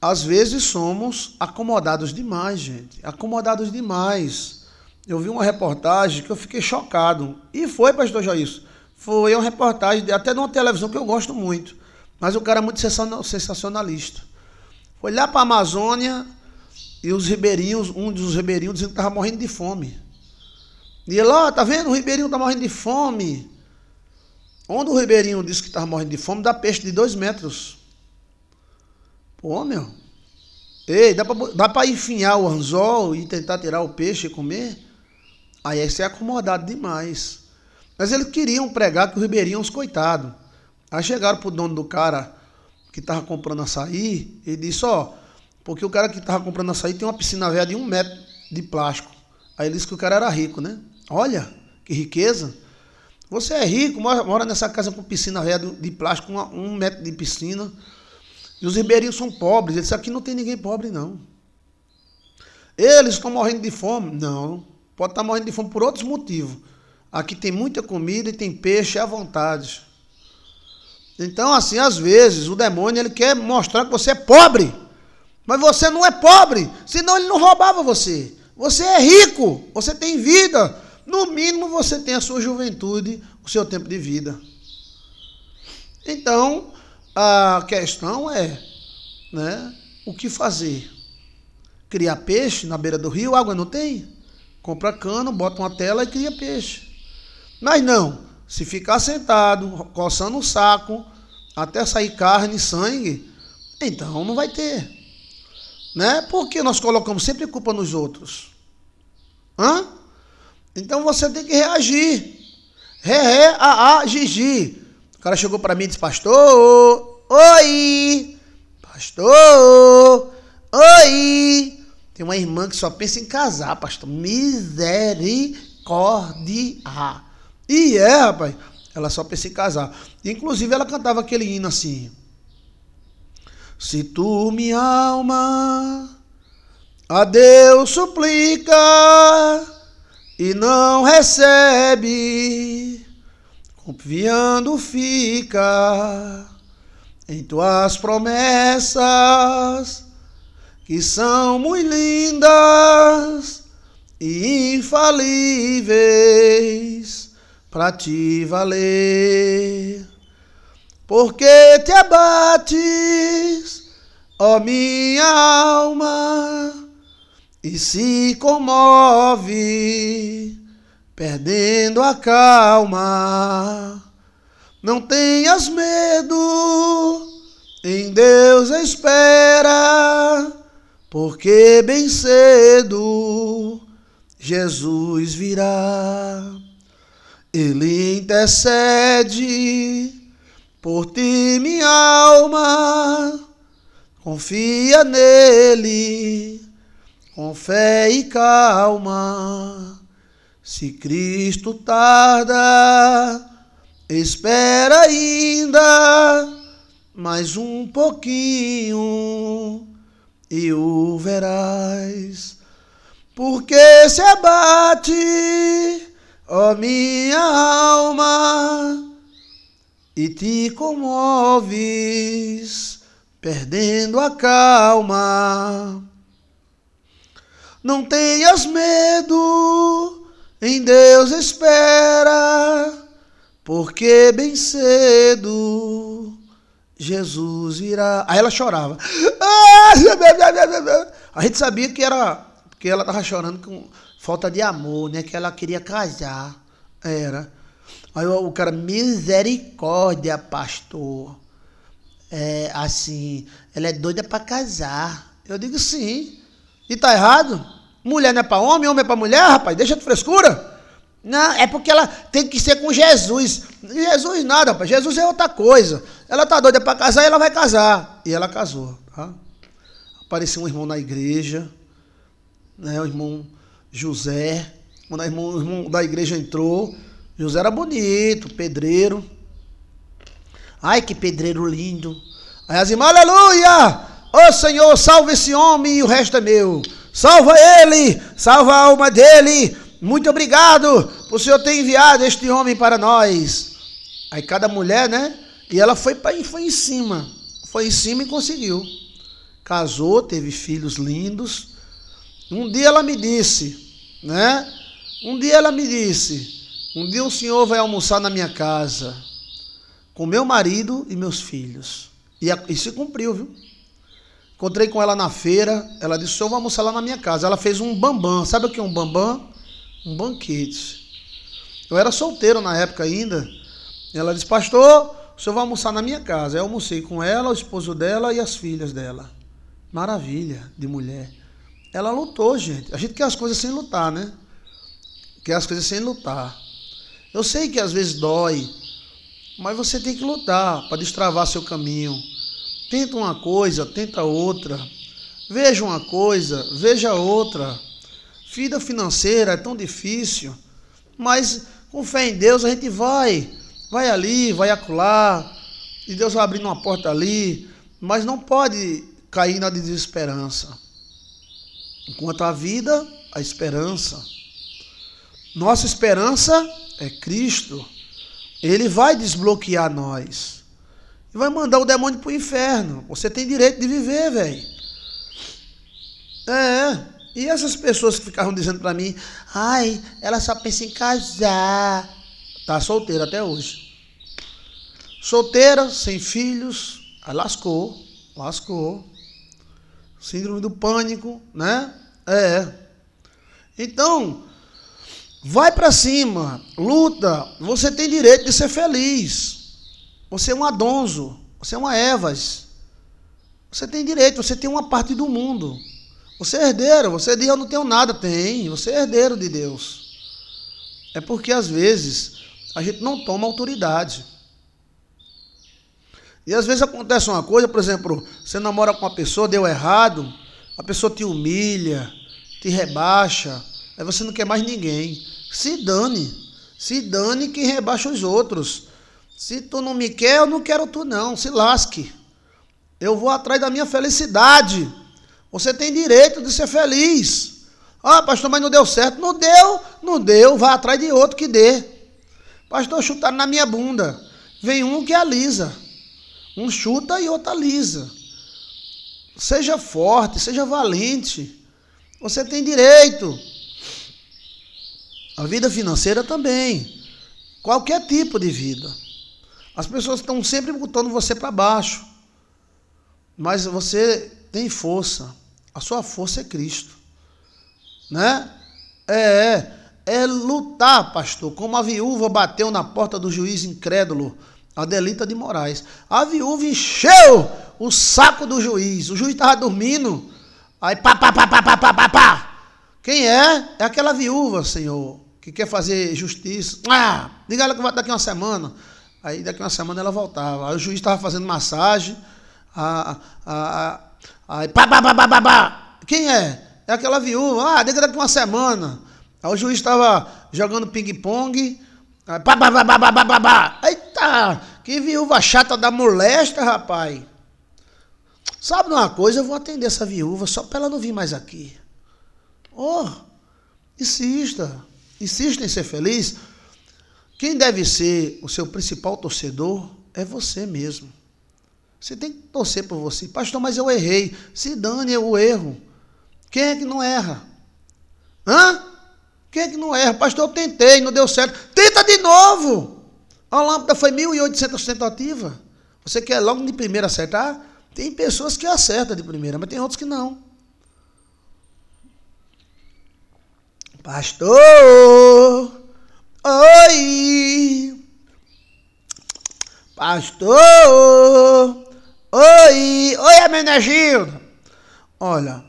Às vezes somos acomodados demais, gente, acomodados demais. Eu vi uma reportagem que eu fiquei chocado. E foi, pastor Joís, foi uma reportagem até de uma televisão que eu gosto muito, mas o cara é muito sensacionalista. Foi lá para a Amazônia e os ribeirinhos, um dos ribeirinhos dizendo que estava morrendo de fome. E lá, tá vendo? O ribeirinho está morrendo de fome. Onde o Ribeirinho disse que estava morrendo de fome, dá peixe de dois metros. Pô, meu. Ei, dá para dá enfiar o anzol e tentar tirar o peixe e comer? Aí é ser acomodado demais. Mas eles queriam pregar que o Ribeirinho é uns coitados. Aí chegaram pro dono do cara que estava comprando açaí e disse, ó, porque o cara que estava comprando açaí tem uma piscina velha de um metro de plástico. Aí ele disse que o cara era rico, né? Olha, que riqueza. Você é rico, mora, mora nessa casa com piscina réia de plástico, uma, um metro de piscina. E os ribeirinhos são pobres. Eles aqui não tem ninguém pobre, não. Eles estão morrendo de fome? Não. Pode estar morrendo de fome por outros motivos. Aqui tem muita comida e tem peixe à vontade. Então, assim, às vezes, o demônio ele quer mostrar que você é pobre. Mas você não é pobre, senão ele não roubava você. Você é rico, você tem vida, no mínimo você tem a sua juventude, o seu tempo de vida. Então, a questão é né, o que fazer? Criar peixe na beira do rio, água não tem? Compra cano, bota uma tela e cria peixe. Mas não, se ficar sentado, coçando o saco, até sair carne, sangue, então não vai ter. Né? Por que nós colocamos sempre culpa nos outros? Hã? Então você tem que reagir. Ré, ré, a, a, gigi. O cara chegou para mim e disse, pastor, oi, pastor, oi. Tem uma irmã que só pensa em casar, pastor. Misericórdia. E é, rapaz, ela só pensa em casar. Inclusive, ela cantava aquele hino assim. Se tu, minha alma, a Deus suplica e não recebe, confiando fica em tuas promessas, que são muito lindas e infalíveis para te valer. Porque te abates, ó minha alma e se comove, perdendo a calma. Não tenhas medo, em Deus espera, porque bem cedo Jesus virá. Ele intercede por ti, minha alma, confia nele com fé e calma. Se Cristo tarda, espera ainda mais um pouquinho e o verás. Porque se abate, ó minha alma, e te comoves, perdendo a calma não tenhas medo, em Deus espera, porque bem cedo Jesus irá. Aí ela chorava. A gente sabia que era porque ela estava chorando com falta de amor, né? Que ela queria casar. Era. Aí o cara, misericórdia, pastor. É assim, ela é doida para casar. Eu digo sim. E tá errado? Mulher não é para homem, homem é para mulher, rapaz, deixa de frescura. Não, é porque ela tem que ser com Jesus. Jesus nada, rapaz, Jesus é outra coisa. Ela tá doida para casar e ela vai casar. E ela casou, tá? Apareceu um irmão na igreja, né, o irmão José, quando o irmão da igreja entrou, José era bonito, pedreiro. Ai, que pedreiro lindo. Aí as irmãs, aleluia! Ô Senhor, salve esse homem e o resto é meu. Salva ele, salva a alma dele. Muito obrigado por o Senhor ter enviado este homem para nós. Aí cada mulher, né? E ela foi, pra, foi em cima. Foi em cima e conseguiu. Casou, teve filhos lindos. Um dia ela me disse, né? Um dia ela me disse: Um dia o senhor vai almoçar na minha casa com meu marido e meus filhos. E, e se cumpriu, viu? Encontrei com ela na feira. Ela disse: Eu vou almoçar lá na minha casa. Ela fez um bambam. Sabe o que é um bambam? Um banquete. Eu era solteiro na época ainda. Ela disse: Pastor, o senhor vai almoçar na minha casa. Eu almocei com ela, o esposo dela e as filhas dela. Maravilha de mulher. Ela lutou, gente. A gente quer as coisas sem lutar, né? Quer as coisas sem lutar. Eu sei que às vezes dói, mas você tem que lutar para destravar seu caminho Tenta uma coisa, tenta outra. Veja uma coisa, veja outra. Vida financeira é tão difícil, mas com fé em Deus a gente vai. Vai ali, vai acular, e Deus vai abrindo uma porta ali, mas não pode cair na desesperança. Enquanto a vida, a esperança. Nossa esperança é Cristo. Ele vai desbloquear nós e vai mandar o demônio pro inferno. Você tem direito de viver, velho. É. E essas pessoas que ficavam dizendo para mim, ai, ela só pensa em casar. Tá solteira até hoje. Solteira, sem filhos, lascou, lascou. Síndrome do pânico, né? É. Então, vai para cima, luta. Você tem direito de ser feliz. Você é um Adonzo, você é uma Evas. Você tem direito, você tem uma parte do mundo. Você é herdeiro, você é diz eu não tenho nada, tem, você é herdeiro de Deus. É porque às vezes a gente não toma autoridade. E às vezes acontece uma coisa, por exemplo, você namora com uma pessoa, deu errado, a pessoa te humilha, te rebaixa, aí você não quer mais ninguém. Se dane, se dane quem rebaixa os outros. Se tu não me quer, eu não quero tu não, se lasque. Eu vou atrás da minha felicidade. Você tem direito de ser feliz. Ah, pastor, mas não deu certo. Não deu, não deu. Vá atrás de outro que dê. Pastor, chutar na minha bunda. Vem um que é alisa. Um chuta e outro alisa. Seja forte, seja valente. Você tem direito. A vida financeira também. Qualquer tipo de vida. As pessoas estão sempre botando você para baixo. Mas você tem força. A sua força é Cristo. Né? É, é, é lutar, pastor, como a viúva bateu na porta do juiz incrédulo, Adelita de Moraes. A viúva encheu o saco do juiz. O juiz estava dormindo. Aí pá, pá, pá, pá, pá, pá, pá, pá. Quem é? É aquela viúva, senhor, que quer fazer justiça. Ah, diga ela que vai daqui uma semana. Aí daqui uma semana ela voltava. Aí o juiz estava fazendo massagem. aí, pá, pá, pá, pá, pá, pá. Quem é? É aquela viúva. Ah, daqui a uma semana. Aí o juiz estava jogando ping-pong. Aí, pá, pá, pá, pá, pá, pá, pá. Eita, que viúva chata da molesta, rapaz. Sabe uma coisa? Eu vou atender essa viúva só para ela não vir mais aqui. Oh, insista. Insista em ser feliz quem deve ser o seu principal torcedor é você mesmo. Você tem que torcer por você. Pastor, mas eu errei. Se dane o erro. Quem é que não erra? Hã? Quem é que não erra? Pastor, eu tentei, não deu certo. Tenta de novo! A lâmpada foi 1.800 tentativas. Você quer logo de primeira acertar? Tem pessoas que acertam de primeira, mas tem outros que não. Pastor, Oi, pastor. Oi, oi, Amenegilda. Olha,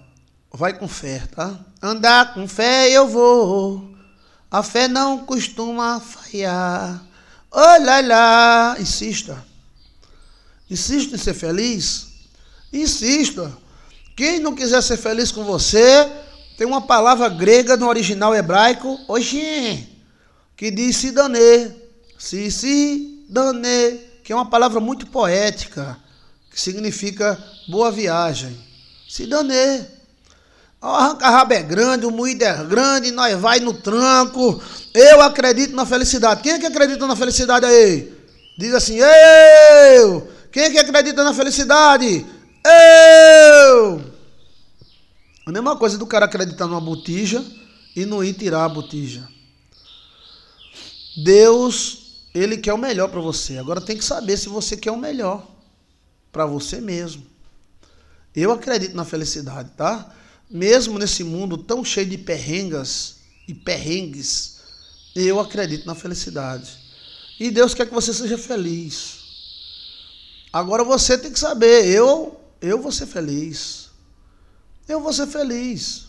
vai com fé, tá? Andar com fé eu vou. A fé não costuma falhar. Olha lá, insista. Insista em ser feliz. Insista. Quem não quiser ser feliz com você, tem uma palavra grega no original hebraico, hoje que diz se daner, se se daner, que é uma palavra muito poética, que significa boa viagem. Se daner. Arranca ah, rabo é grande, o moído é grande, nós vai no tranco. Eu acredito na felicidade. Quem é que acredita na felicidade aí? Diz assim, eu. Quem é que acredita na felicidade? Eu. A mesma coisa do cara acreditar numa botija e não ir tirar a botija. Deus, ele quer o melhor para você. Agora tem que saber se você quer o melhor para você mesmo. Eu acredito na felicidade, tá? Mesmo nesse mundo tão cheio de perrengas e perrengues, eu acredito na felicidade. E Deus quer que você seja feliz. Agora você tem que saber, eu eu vou ser feliz. Eu vou ser feliz.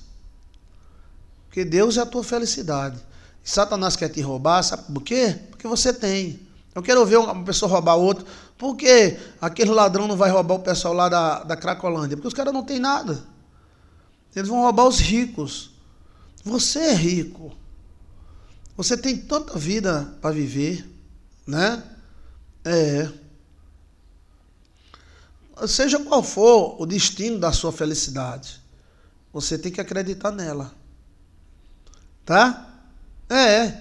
Porque Deus é a tua felicidade. Satanás quer te roubar, sabe por quê? Porque você tem. Eu quero ver uma pessoa roubar outro. Por que aquele ladrão não vai roubar o pessoal lá da, da Cracolândia? Porque os caras não têm nada. Eles vão roubar os ricos. Você é rico. Você tem tanta vida para viver, né? É. Seja qual for o destino da sua felicidade, você tem que acreditar nela. Tá? É.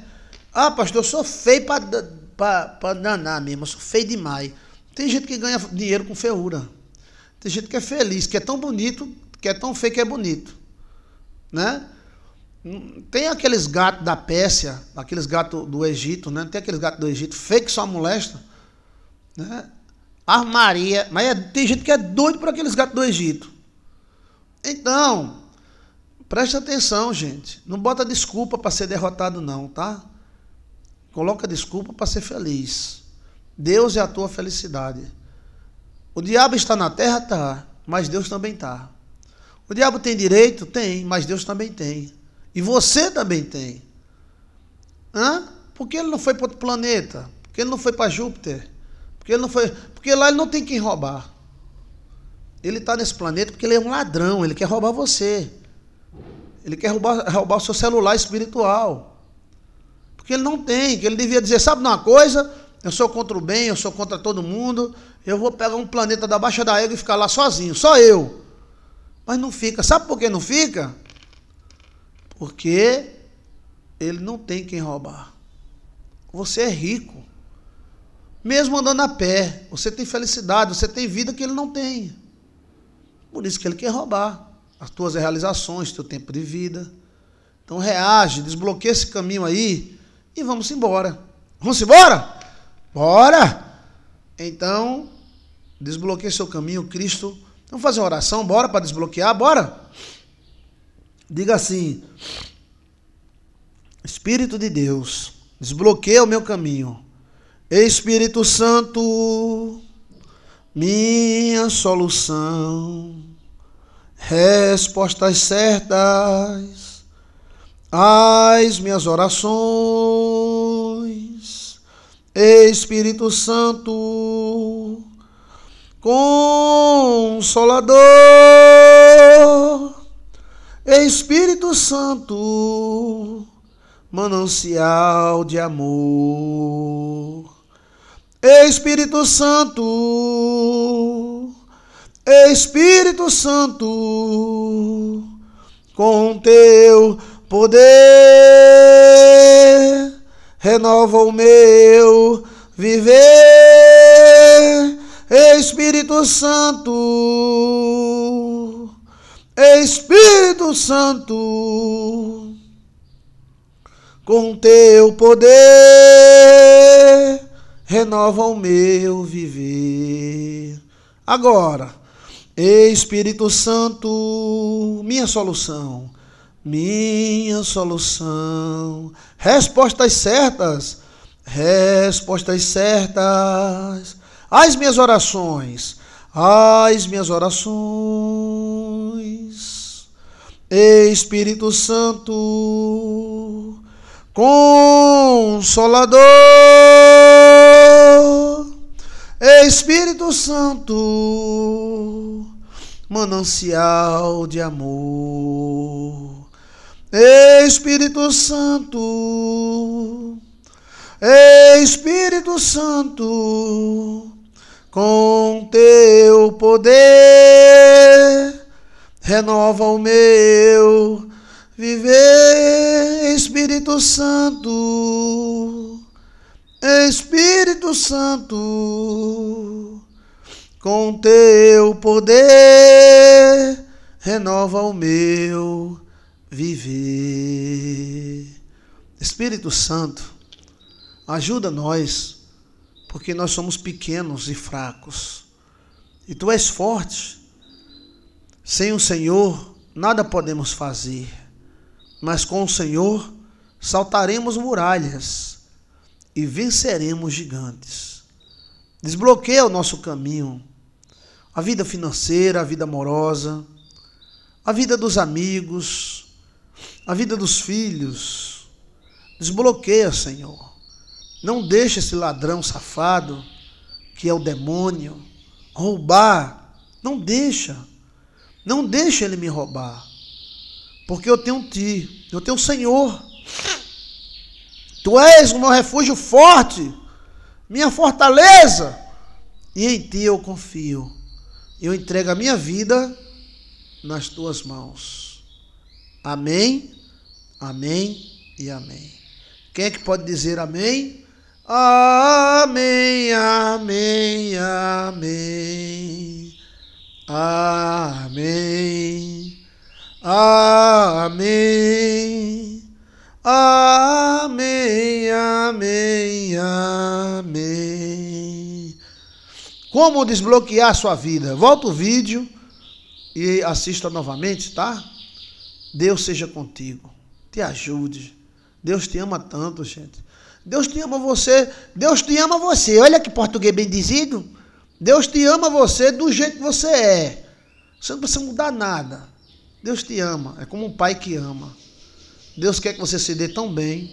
Ah, pastor, eu sou feio para danar mesmo, eu sou feio demais. Tem gente que ganha dinheiro com feura. Tem gente que é feliz, que é tão bonito, que é tão feio que é bonito. Né? Tem aqueles gatos da Pérsia, aqueles gatos do Egito, né? Tem aqueles gatos do Egito, feio que só molesta. Né? Armaria. Mas é, tem gente que é doido por aqueles gatos do Egito. Então, Preste atenção, gente. Não bota desculpa para ser derrotado, não, tá? Coloca desculpa para ser feliz. Deus é a tua felicidade. O diabo está na terra, tá, mas Deus também está. O diabo tem direito? Tem, mas Deus também tem. E você também tem. Hã? Por que ele não foi para outro planeta? Por que ele não foi para Júpiter? Por que ele não foi. Porque lá ele não tem quem roubar. Ele está nesse planeta porque ele é um ladrão, ele quer roubar você. Ele quer roubar, roubar o seu celular espiritual. Porque ele não tem, que ele devia dizer, sabe uma coisa? Eu sou contra o bem, eu sou contra todo mundo. Eu vou pegar um planeta da Baixa da Égua e ficar lá sozinho, só eu. Mas não fica. Sabe por que não fica? Porque ele não tem quem roubar. Você é rico. Mesmo andando a pé, você tem felicidade, você tem vida que ele não tem. Por isso que ele quer roubar as tuas realizações, teu tempo de vida. Então reage, desbloqueia esse caminho aí e vamos embora. Vamos embora? Bora! Então, desbloqueia seu caminho, Cristo. Vamos fazer uma oração, bora para desbloquear, bora? Diga assim: Espírito de Deus, desbloqueia o meu caminho. Espírito Santo, minha solução respostas certas às minhas orações. Espírito Santo, Consolador, Espírito Santo, manancial de amor. Espírito Santo, Espírito Santo, com teu poder, renova o meu viver. Espírito Santo, Espírito Santo, com teu poder, renova o meu viver. Agora Espírito Santo, minha solução, minha solução. Respostas certas, respostas certas. As minhas orações, as minhas orações. Espírito Santo, Consolador Espírito Santo, manancial de amor. Espírito Santo, Espírito Santo, com teu poder, renova o meu viver, Espírito Santo Espírito Santo, com teu poder, renova o meu viver. Espírito Santo, ajuda nós, porque nós somos pequenos e fracos. E tu és forte. Sem o Senhor, nada podemos fazer, mas com o Senhor saltaremos muralhas e venceremos gigantes. Desbloqueia o nosso caminho, a vida financeira, a vida amorosa, a vida dos amigos, a vida dos filhos. Desbloqueia, Senhor. Não deixe esse ladrão safado, que é o demônio, roubar. Não deixa. Não deixa ele me roubar. Porque eu tenho ti, eu tenho o Senhor. Tu és o meu refúgio forte, minha fortaleza, e em ti eu confio. Eu entrego a minha vida nas tuas mãos. Amém, amém e amém. Quem é que pode dizer amém? Amém, amém, amém. Amém. Amém. Amém, amém, amém. Como desbloquear a sua vida? Volta o vídeo e assista novamente, tá? Deus seja contigo. Te ajude. Deus te ama tanto, gente. Deus te ama você. Deus te ama você. Olha que português bendizido. Deus te ama você do jeito que você é. Você não precisa mudar nada. Deus te ama. É como um pai que ama. Deus quer que você se dê tão bem.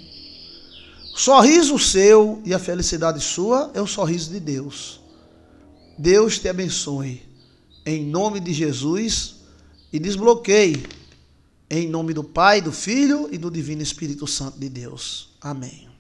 sorriso seu e a felicidade sua é o sorriso de Deus. Deus te abençoe. Em nome de Jesus e desbloqueie. Em nome do Pai, do Filho e do Divino Espírito Santo de Deus. Amém.